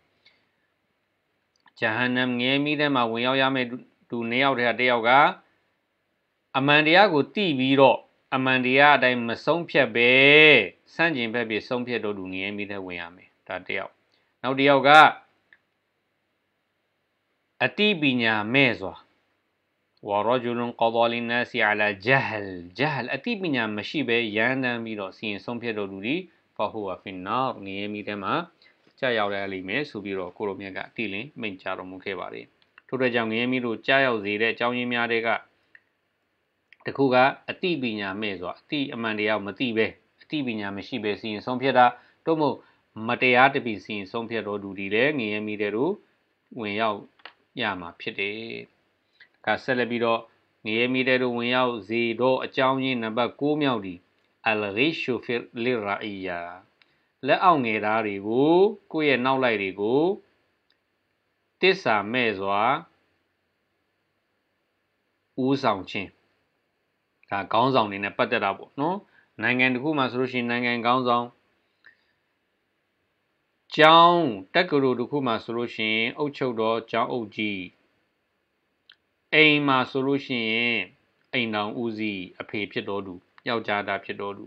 ဂျဟန္နမ်ငယ်မိတဲ့မှာဝင်ရောက်ရမယ်သူနှစ်ယောက်တည်းကတယောက်ကအမှန်တရားကိုသိပြီးတော့အမှန်တရားအတိုင်းမဆုံးဖြတ်ပဲစန့်ကျင်ဘက်ပြီးဆုံးဖြတ်တော်သူငယ်မိတဲ့ဝင်ရမယ်ဒါတယောက်နောက်တယောက်ကအတိပညာမဲ့စွာ ورجل قضى للناس على جهل جهل أتي بنا مشيبه يانا ميرو سين سمبيا دولوري فهو في النار نيمي دما ကြာရောက်လာလိမ့်မယ်ဆိုပြီးတော့ကိုလိုမြတ်ကအတိလင်းမိန့်ကြားတော်မူခဲ့ပါတယ်ထို့တဲ့ကြောင့်ငရဲမီတို့ကြာရောက်စေတဲ့အကြောင်းရင်းများတဲ့ကတခုကအတိပညာမဲ့ဆိုတာအတိအမှန်တရားမသိပဲအတိပညာမရှိပဲစီရင်ဆုံးဖြတ်တာတို့မို့မတရားတပီစီရင်ဆုံးဖြတ်တော်သူတွေလည်းငရဲမီတဲ့တို့ဝင်ရောက်ရမှာဖြစ်တယ်ဒါဆက်လက်ပြီးတော့ငရေမီတဲတို့ဝင်ရောက်ဇေတော့အကြောင်းရင်းနံပါတ်6မြောက်ဒီအလဂီရှူဖီလီရာအီယာလက်အောက်ငယ်သားတွေကိုကိုယ့်ရဲ့နောက်လိုက်တွေကိုတစ္ဆာမဲ့စွာဦးဆောင်ခြင်းဒါခေါင်းဆောင်နေနဲ့ပတ်သက်တာပေါ့နော်နိုင်ငံတစ်ခုမှာဆိုလို့ရှိရင်နိုင်ငံခေါင်းဆောင်ကျောင်းတက္ကသိုလ်တစ်ခုမှာဆိုလို့ရှိရင်အုပ်ချုပ်တော်ကျောင်းအုပ်ကြီးအိမ်မှာဆိုလို့ရှိရင်အိမ်တော်ဦးစီးအဖေဖြစ်တော်သူယောက်ျားသားဖြစ်တော်သူ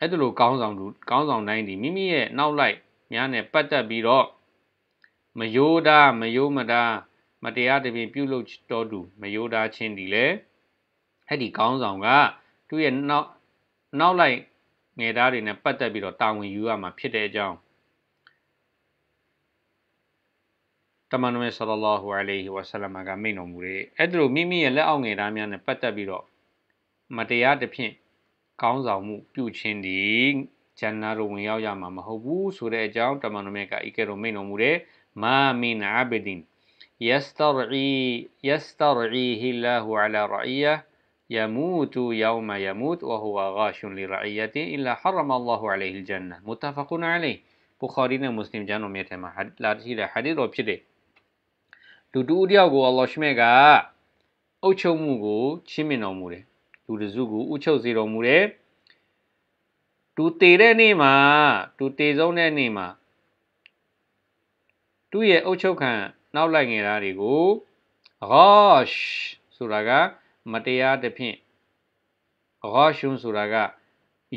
အဲ့ဒါလိုကောင်းဆောင်သူကောင်းဆောင်တိုင်းဒီမိမိရဲ့နောက်လိုက်များနဲ့ပတ်သက်ပြီးတော့မယိုးတာမယိုးမတာ မတရားတပင်ပြုလုပ်တော်သူမယိုးတာချင်းဒီလေအဲ့ဒီကောင်းဆောင်ကသူ့ရဲ့နောက်နောက်လိုက်ငယ်သားတွေနဲ့ပတ်သက်ပြီးတော့တာဝန်ယူရမှာဖြစ်တဲ့အကြောင်းမန်တော်မြတ်ဆလလာဟူအလိုင်းဝါဆလမ်ကမိန့်တော်မူတဲ့အဲ့ဒါလိုမိမိရဲ့လက်အောက်ငယ်သားများနဲ့ပတ်သက်ပြီးတော့မတရားတစ်ဖြင့်ကောင်းဆောင်မှုပြုခြင်းဒီဂျန်နာတို့ဝင်ရောက်ရမှာမဟုတ်ဘူးဆိုတဲ့အကြောင်းတမန်တော်မြတ်ကအီကဲတော်မိန့်တော်မူတဲ့မာမင်အာဘဒင် يسترعي يسترعيه الله على رعيه يموت يوم يموت وهو غاش لرعيته إلا حرم الله عليه الجنة متفق عليه بخاري နဲ့ مسلم ကျမ်းတော်မြတ်ထဲမှာလာရှိတဲ့ hadith တော်ဖြစ်တယ်လူတူဦးတယောက်ကိုအလ္လာဟ်ရှမေကအုပ်ချုပ်မှုကိုချီးမြှင့်တော်မူတယ်လူတစုကိုဥချုပ်စေတော်မူတယ်သူတည်တဲ့နေ့မှာသူတည်ဆုံးတဲ့နေ့မှာသူ့ရဲ့အုပ်ချုပ်ခံနောက်လိုက်ငယ်သားတွေကိုဂေါရှ်ဆိုတာကမတရားတဖြင့်ဂေါရှ်ဆိုတာက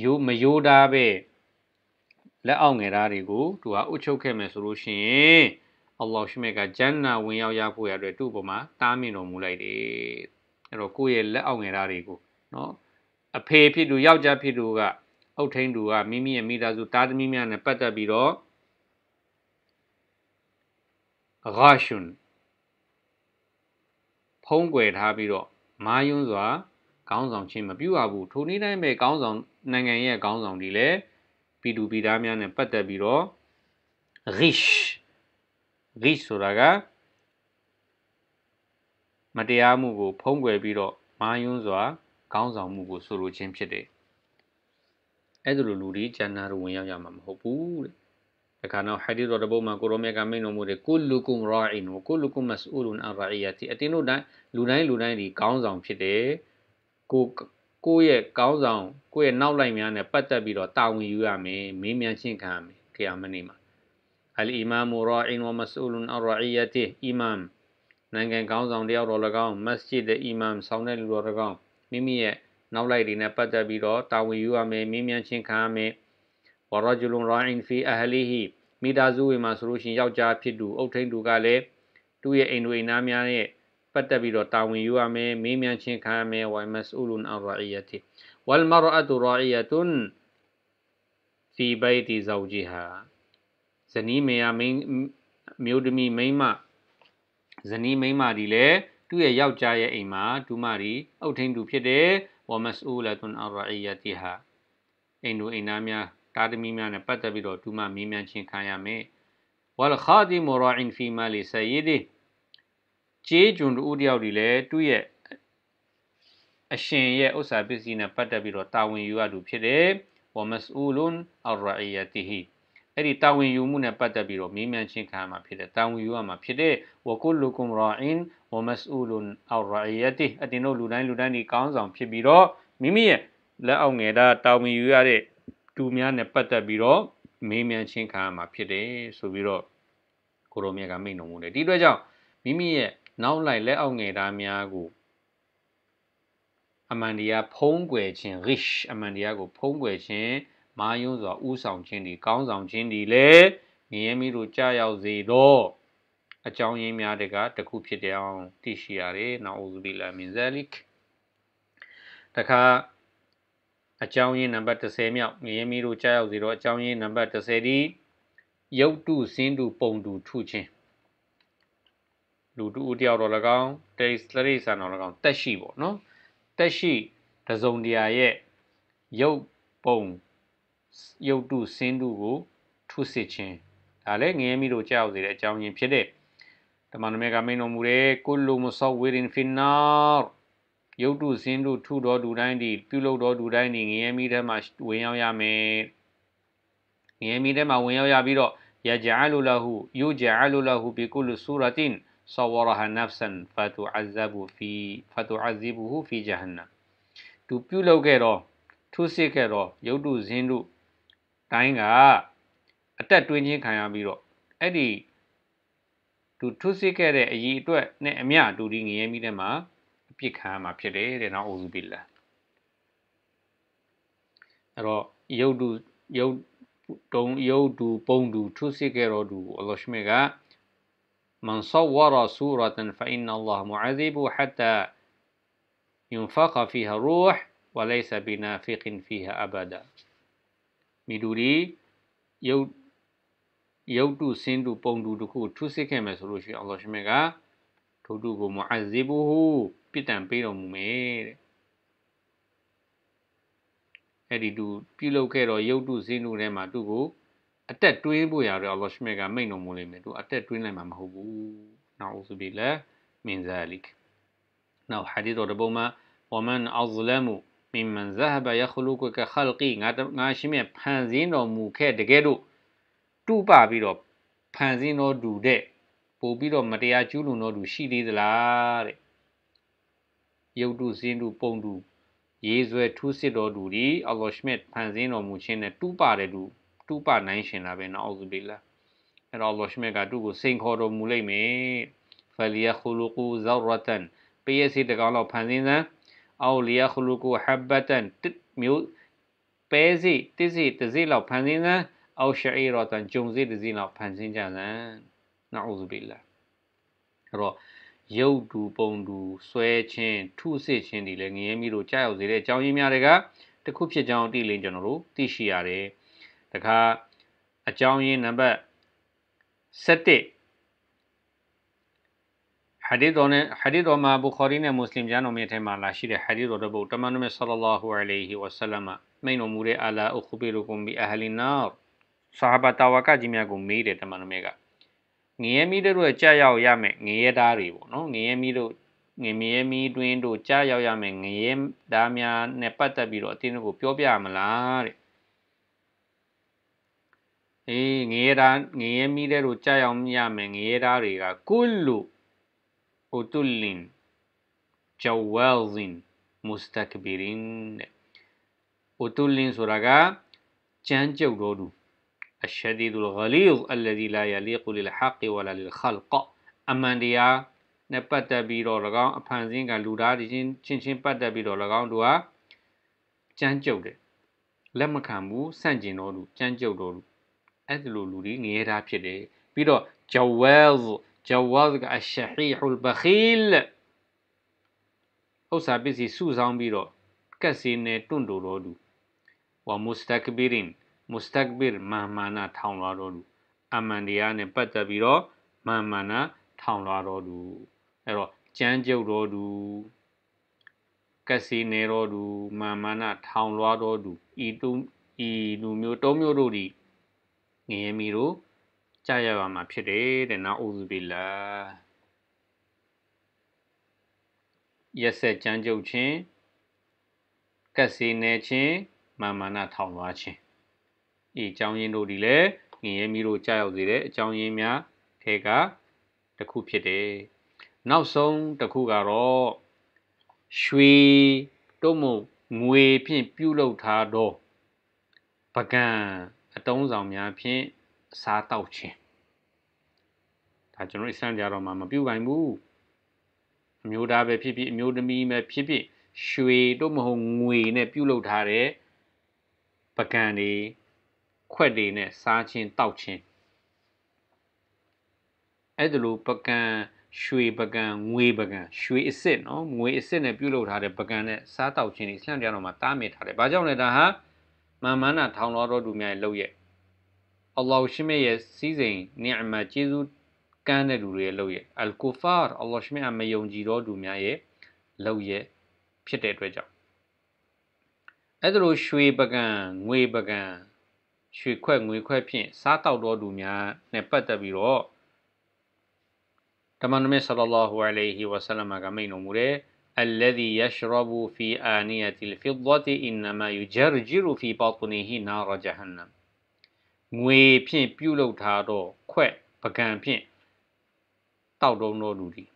ယိုးမယိုးတာပဲလက်အောက်ငယ်သားတွေကိုသူကအုပ်ချုပ်ခဲ့မယ်ဆိုလို့ရှိရင်အလ္လာဟ်ရှိမြတ်ကဂျန်နာဝင်ရောက်ရဖို့ရအတွက်သူ့ပေါ်မှာတားမြင်တော်မူလိုက်တယ်အဲ့တော့ကိုယ့်ရဲ့လက်အောက်ငယ်သားတွေကိုနော်အဖေဖြစ်သူယောက်ျားဖြစ်သူကအုတ်ထင်းသူကမိမိရဲ့မိသားစုတားသမီးများနဲ့ပတ်သက်ပြီးတော့ဂါရှွန်ဖုံးကွယ်ထားပြီးတော့မာယွန်းစွာခေါင်းဆောင်ချင်းမပြုတ်ရဘူးထိုနည်းတိုင်းပဲခေါင်းဆောင်နိုင်ငံရဲ့ခေါင်းဆောင်တွေလည်းပြည်သူပြည်သားများနဲ့ပတ်သက်ပြီးတော့ rich ဂိဆိုတာကမတရားမှုကိုဖုံးကွယ်ပြီးတော့မာယွန်းစွာခေါင်းဆောင်မှုကိုဆိုလိုခြင်းဖြစ်တယ်။အဲ့ဒါလိုလူတွေကျန်နာတို့ဝင်ရောက်ရမှာမဟုတ်ဘူးတဲ့။ဒါကတော့ဟာဒီတော်တဘုတ်မှာကိုရောမြတ်ကမိန့်တော်မူတဲ့ကုလူကုမ်ရာအင်ဝကုလူကုမ်မစူလွန်အရာအီယတီအတင်းတို့တိုင်းလူတိုင်းလူတိုင်းဒီခေါင်းဆောင်ဖြစ်တယ်။ကိုကိုရဲ့ခေါင်းဆောင်ကိုရဲ့နောက်လိုက်များနဲ့ပတ်သက်ပြီးတော့တာဝန်ယူရမယ်။မေးမြန်းချင်းခံရမယ်။ခရမနေမှာ الإمام راع ومسؤول عن رعيته إمام နိုင်ငံကောင်းဆောင်တယောက်တော်၎င်းမစဂျစ်ရဲ့အီမမ်ဆောင်တဲ့လူတော်၎င်းမိမိရဲ့နောက်လိုက်တွေနဲ့ပတ်သက်ပြီးတော့တာဝန်ယူရမယ်မိမြန်ချင်းခံရမယ်ဝရဂျူလွန်ရိုင်းဖီအဟလီဟီမိသားစုဝင်မှာဆိုလို့ရှိရင်ယောက်ျားဖြစ်သူအုတ်ထိန်သူကလည်းသူ့ရဲ့အိမ်တို့အိမ်သားများရဲ့ပတ်သက်ပြီးတော့တာဝန်ယူရမယ်မေးမြန်းခြင်းခံရမယ်ဝိုင်မစူလွန်အရာအီယတီဝလ်မာရအတူရာအီယတွန်ဖီဘိုင်တီဇောဂျီဟာနီးမေယာမိန်းမျိုးသမီးမိန်းမဇနီးမိန်းမဒီလည်းသူ့ရဲ့ယောက်ျားရဲ့အိမ်မှာဒူမာဒီအုတ်ထင်းသူဖြစ်တဲ့ဝမစူလတ်ွန်အရာအီယတီဟာအိမ်တို့အိမ်သားများတာသမီများနဲ့ပတ်သက်ပြီးတော့ဒူမာမင်းမြန်ချင်းခံရမယ်ဝလခါဒီမရာအင်ဖီမာလီဆယီဒီဂျေဂျွန်တို့တယောက်ဒီလည်းသူ့ရဲ့အရှင်ရဲ့ဥစ္စာပစ္စည်းနဲ့ပတ်သက်ပြီးတော့တာဝန်ယူရသူဖြစ်တယ်ဝမစူလွန်အရာအီယတီဟီအဲ့ဒီတာဝန်ယူမှုနဲ့ပတ်သက်ပြီးတော့မေးမြန်းခြင်းခံမှာဖြစ်တယ်တာဝန်ယူရမှာဖြစ်တဲ့ဝကုလုကုမ်ရာအင်ဝမစူလွန်အော်ရာယတီအတင်တို့လူတိုင်းလူတိုင်းဒီကောင်းဆောင်ဖြစ်ပြီးတော့မိမိရဲ့လက်အောက်ငယ်တာတာဝန်ယူရတဲ့သူများနဲ့ပတ်သက်ပြီးတော့မေးမြန်းခြင်းခံမှာဖြစ်တယ်ဆိုပြီးတော့ကိုရိုမြတ်ကမိန့်တော်မူတယ်ဒီအတွက်ကြောင့်မိမိရဲ့နောက်လိုက်လက်အောက်ငယ်သားများကိုအမှန်တရားဖုံးကွယ်ခြင်း rich အမှန်တရားကိုဖုံးကွယ်ခြင်းမာယုံစွာဥဆောင်ခြင်းဒီကောင်းဆောင်ခြင်းဒီလည်းငရဲမီတို့ကြာရောက်စေတော့အကြောင်းရင်းများတကတခုဖြစ်တယ်အောင်သိရှိရတယ်။နောက်ဥစုဘီလာမင်ဇာလိကတခါအကြောင်းရင်းနံပါတ်30မြောက်ငရဲမီတို့ကြာရောက်စေတော့အကြောင်းရင်းနံပါတ်30ဒီယုတ်တုစင်းတုပုံတုထုခြင်းလူတူတယောက်တော့၎င်းတိတ်တရိဆန်တော့၎င်းတက်ရှိပေါ့နော်တက်ရှိတစုံတရာရဲ့ရုပ်ပုံယုတ်တုစင်းတုကိုထုစစ်ခြင်းဒါလည်းငရဲမိတို့ကြောက်စေတဲ့အကြောင်းရင်းဖြစ်တဲ့တမန်တော်မြတ်ကမိန်တော်မူတဲ့ကုလုမဆောဝေရင်ဖင်နာယုတ်တုစင်းတုထုတော်သူတိုင်းဒီပြုလုပ်တော်သူတိုင်းဒီငရဲမိထဲမှာဝင်ရောက်ရမယ်ငရဲမိထဲမှာဝင်ရောက်ရပြီးတော့ယဂျအလုလဟုယူဂျအလုလဟုဘီကုလဆူရတင်ဆဝရဟနဖ်ဆန်ဖတူအဇဘူဖီဖတူအဇဘူဟူဖီဂျဟန္နမ်သူပြုလုပ်ခဲ့တော့ထုစစ်ခဲ့တော့ယုတ်တုဇင်းတို့တိုင်းကအသက်တွင်းချင်းခံရပြီးတော့အဲ့ဒီသူထုစစ်ခဲ့တဲ့အရေးအတွက်နဲ့အမျှတူဒီငရဲမီးထဲမှာအပြစ်ခံရမှာဖြစ်တယ်တဲ့နော်အိုဇူဘီလာအဲ့တော့ယုတ်တူယုတ်တုံယုတ်တူပုံတူထုစစ်ခဲ့တော့သူအလ္လာဟ်ရှမေကမန်ဆဝရဆူရတန်ဖအင်အလ္လာဟ်မူအဇီဘူဟတ်တာ ينفق فيها روح وليس بنافق فيها أبدا မိတူတွေရုပ်ရုပ်တုစင်းတုပုံတုတို့ကိုထုစစ်ခဲ့မယ်ဆိုလို့ရှိရင်အလ္လာဟ်ရှင်မြတ်ကထိုတုကိုမူအဇီဘူဟူပြစ်ဒဏ်ပေးတော်မူမယ်တဲ့အဲ့ဒီသူပြုလုပ်ခဲ့တော့ရုပ်တုစင်းတုထဲမှာသူ့ကိုအသက်တွင်းဖို့ရတော့အလ္လာဟ်ရှင်မြတ်ကမိန့်တော်မူလိမ့်မယ်သူအသက်တွင်းလိုက်မှာမဟုတ်ဘူးနောက်ဥစုဘီလာမင်ဇာလစ်နောက်ဟာဒီတော်တပုံမှာဝမန်အဇလမ်မင်မန်ဇဟဘယခလုကကခလကီငါငါရှိမြဖန်ဆင်းတော်မူခဲ့တကယ်လို့တူပပြီးတော့ဖန်ဆင်းတော်သူတဲ့ပို့ပြီးတော့မတရားကျူးလွန်တော်သူရှိသေးသလားတဲ့ရုပ်တုစင်းတုပုံတုရေးဆွဲထူးစစ်တော်သူဒီအလ္လာဟ်ရှမစ်ဖန်ဆင်းတော်မူခြင်းနဲ့တူပါတဲ့သူတူပါနိုင်ရှင်လာပဲနော်အောက်ဇူဘီလာအဲ့တော့အလ္လာဟ်ရှမစ်ကသူ့ကိုစိန်ခေါ်တော်မူလိမ့်မယ်ဖလီယခလူကူဇရတန်ပယစီတကောင်တော့ဖန်ဆင်းစမ်းအောလီယာခလူကူဟဘတ်တန်တစ်မျိုးပဲစီတစ်စီတစ်စီလောက်ဖန်ဆင်းစမ်းအောရှာအီရောတန်ဂျုံစီတစ်စီလောက်ဖန်ဆင်းကြစမ်းနာအူဇူဘီလာအဲ့တော့ရုပ်တူပုံတူဆွဲခြင်းထုစစ်ခြင်းတွေလည်းငရဲမီတို့ကြားရောက်စေတဲ့အကြောင်းရင်းများတွေကတစ်ခုဖြစ်ကြောင်းသိလင်းကျွန်တော်တို့သိရှိရတယ်။တခါအကြောင်းရင်းနံပါတ်7 hadith တော်နဲ့ hadith တော်မှာ bukhari နဲ့ muslim ကျမ်းတော်မြတ်ထဲမှာလာရှိတဲ့ hadith တော်တစ်ပုဒ်တမန်တော်မြတ် sallallahu alayhi wa sallam မိန်တော်မူတဲ့ ala ukhbirukum bi ahli nar ဆာဘာတာဝကကြီးများကိုမေးတယ်တမန်တော်မြတ်ကငရဲမီးတို့ရဲ့ကြာရောက်ရမယ်ငရဲသားတွေပေါ့နော်ငရဲမီးတို့ငရဲမီးတွင်တို့ကြာရောက်ရမယ်ငရဲသားများနဲ့ပတ်သက်ပြီးတော့အတင်းတို့ကိုပြောပြရမလားတဲ့အေးငရဲသားငရဲမီးတို့ကြာရောက်ရမယ်ငရဲသားတွေကကုလူ utullin jawazin mustakbirin တဲ့ utullin ဆိုတာကကြမ်းကြုတ်တော်သူ الشديد الغليظ الذي لا يليق للحق ولا للخلق အမှန်တရားနဲ့ပတ်သက်ပြီးတော့၎င်းအဖန်ဆင်းကလူသားချင်းချင်းချင်းပတ်သက်ပြီးတော့၎င်းတို့ဟာကြမ်းကြုတ်တယ်လက်မခံဘူးဆန့်ကျင်တော်သူကြမ်းကြုတ်တော်သူအဲ့ဒီလိုလူတွေငရဲသားဖြစ်တယ်ပြီးတော့ jawaz jawazuk ash-shahihul bakhil ဥစ္စာပစ္စည်းစုဆောင်ပြီးတော့ကက်စီနဲ့တွန့်တိုတော်သူဝမုစတက်ဘီရင်မုစတက်ဘီရ်မာမာနာထောင်လာတော်သူအမန်တရားနဲ့ပတ်သက်ပြီးတော့မာမာနာထောင်လာတော်သူအဲ့တော့ကြမ်းကြုတ်တော်သူကစီနေတော်သူမာမာနာထောင်လွားတော်သူဤသူဤလူမျိုးသုံးမျိုးတို့သည်ငရေမီတို့ကြာရပါမှာဖြစ်တယ်တဲ့နော်ဥဇဘီလာရက်ဆက်ကြမ်းကြုတ်ခြင်းကက်စီနေခြင်းမာမာနထောင်သွားခြင်းဤအကြောင်းရင်းတို့ဒီလည်းငရဲမီတို့ကြာရောက်စေတဲ့အကြောင်းရင်းများထဲကတစ်ခုဖြစ်တယ်နောက်ဆုံးတစ်ခုကတော့ရွှေတို့မို့ငွေဖြင့်ပြုလုပ်ထားသောပကံအတုံးဆောင်များဖြင့်စားတောက်ခြင်းဒါကျွန်တော်အစ္စလမ်ကြတော့မှမပြုတ်ပိုင်ဘူးအမျိုးသားပဲဖြစ်ဖြစ်အမျိုးသမီးပဲဖြစ်ဖြစ်ရွှေတို့မဟုတ်ငွေနဲ့ပြုတ်လုပ်ထားတဲ့ပကံတွေခွက်တွေနဲ့စားခြင်းတောက်ခြင်းအဲ့ဒါလိုပကံရွှေပကံငွေပကံရွှေအစ်စ်နော်ငွေအစ်စ်နဲ့ပြုတ်လုပ်ထားတဲ့ပကံနဲ့စားတောက်ခြင်းတွေအစ္စလမ်ကြတော့မှတားမြစ်ထားတယ်ဘာကြောင့်လဲဒါဟာမာမန္နာထောင်တော်တော်သူများရဲ့လုပ်ရဲ့အလ္လာဟ်ရှိမေရဲ့စီးစိမ်နိအမတ်ကျေးဇူးကမ်းတဲ့လူတွေရဲ့လုပ်ရဲ့အလ်ကူဖာအလ္လာဟ်ရှိမေအမယုံကြည်တော့သူများရဲ့လုပ်ရဲ့ဖြစ်တဲ့အတွက်ကြောင့်အဲ့ဒါလိုရွှေပကံငွေပကံရွှေခွက်ငွေခွက်ဖြင့်စားတောက်တော်သူများနဲ့ပတ်သက်ပြီးတော့တမန်တော်မြတ်ဆလ္လာဟူအလိုင်ဟီဝါဆလမ်ကမိန့်တော်မူတယ် الذي يشرب في آنية الفضة إنما يجرجر في بطنه نار جهنم ငွေဖြင့်ပြုလုပ်ထားသော ခွက်ပကံဖြင့်တောက်တုံးသောလူသည်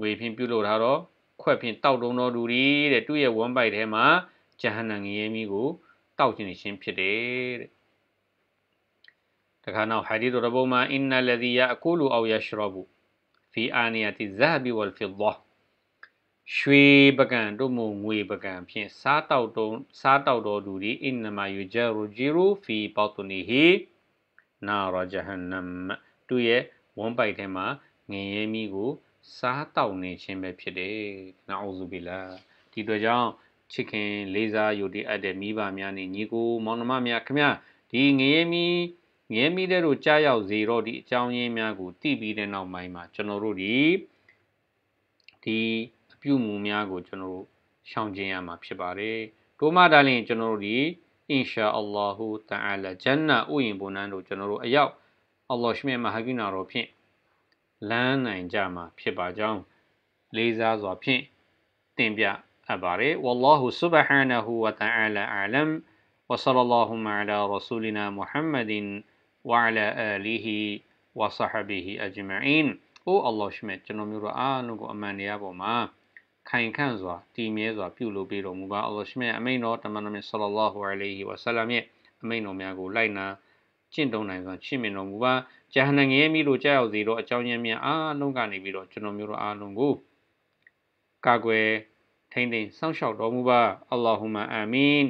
ငွေဖြင့်ပြုလုပ်ထားသောခွက်ဖြင့်တောက်တုံးသောလူသည်တဲ့သူ့ရဲ့ဝမ်းပိုက်ထဲမှာဂျဟန္နံငရဲမီးကိုတောက်ခြင်းရှင်ဖြစ်တယ်တဲ့တခါနောက်ဟာဒီတော်ဘုံမှာအင်နလဒီယာအကူလူအောယရှရဘူဖီအာနီယတိဇဟဘီဝလ်ဖီဒါရွှေပကံတို့မူငွေပကံဖြင့်စားတောက်တုံးစားတောက်တော်သူသည်အင်နမယူဂျာရူဂျီရူဖီပေါ့တူနီဟီနာရဂျဟန်နမ်သူရဲ့ဝမ်းပိုက်ထဲမှာငရဲမီကိုစားတောက်နေခြင်းပဲဖြစ်တယ်နာအူဇူဘီလာဒီတို့ကြောင့်ချစ်ခင်လေးစားယူတည်အပ်တဲ့မိဘများနဲ့ညီကိုမောင်နှမများခင်ဗျဒီငရဲမီငရဲမီတဲ့တို့ကြားရောက်စေတော့ဒီအကြောင်းရင်းများကိုသိပြီးတဲ့နောက်ပိုင်းမှာကျွန်တော်တို့ဒီဒီပြုမှုများကိုကျွန်တော်တို့ရှောင်ကျဉ်ရမှာဖြစ်ပါတယ်ဒိုမာဒါလင်ကျွန်တော်တို့ဒီအင်ရှာအလ္လာဟူတအာလာဂျန်နာဥယျာဉ်ဘုံနန်းတို့ကျွန်တော်တို့အရောက်အလ္လာဟ်ရှမေမဟာကိနာတော်ဖြင့်လမ်းနိုင်ကြမှာဖြစ်ပါကြောင်းလေးစားစွာဖြင့်တင်ပြအပ်ပါတယ်ဝလ္လာဟူဆုဘဟာနဟူဝတအာလာအာလမ် وصلى اللهم على رسولنا محمد وعلى آله وصحبه أجمعين အိုအလ္လာဟ်ရှမေကျွန်တော်မျိုးတို့အားလုံးကိုအမှန်တရားပေါ်မှာခိုင်ခန့်စွာတည်မြဲစွာပြုလုပ်ပေးတော်မူပါအလ္လာဟ်ရှင်ရဲ့အမိန်တော်တမန်တော်မြတ်ဆလလာဟူအလัยဟီဝါဆလမ်ရဲ့အမိန်တော်များကိုလိုက်နာကျင့်သုံးနိုင်စွာချင့်မြင်တော်မူပါဂျာဟန်နငယ်မိလို့ကြောက်ရောက်စေတော့အကြောင်းရင်းများအားလုံးကနေပြီးတော့ကျွန်တော်မျိုးတို့အားလုံးကိုကာကွယ်ထိန်းသိမ်းစောင့်ရှောက်တော်မူပါအလ္လာဟူမအာမင်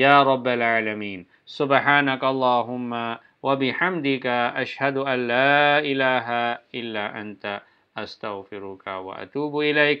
ယာရဗ်ဘလ်အာလမင်ဆုဘဟာနကအလ္လာဟူမ وبحمدك أشهد أن لا إله إلا أنت أستغفرك وأتوب إليك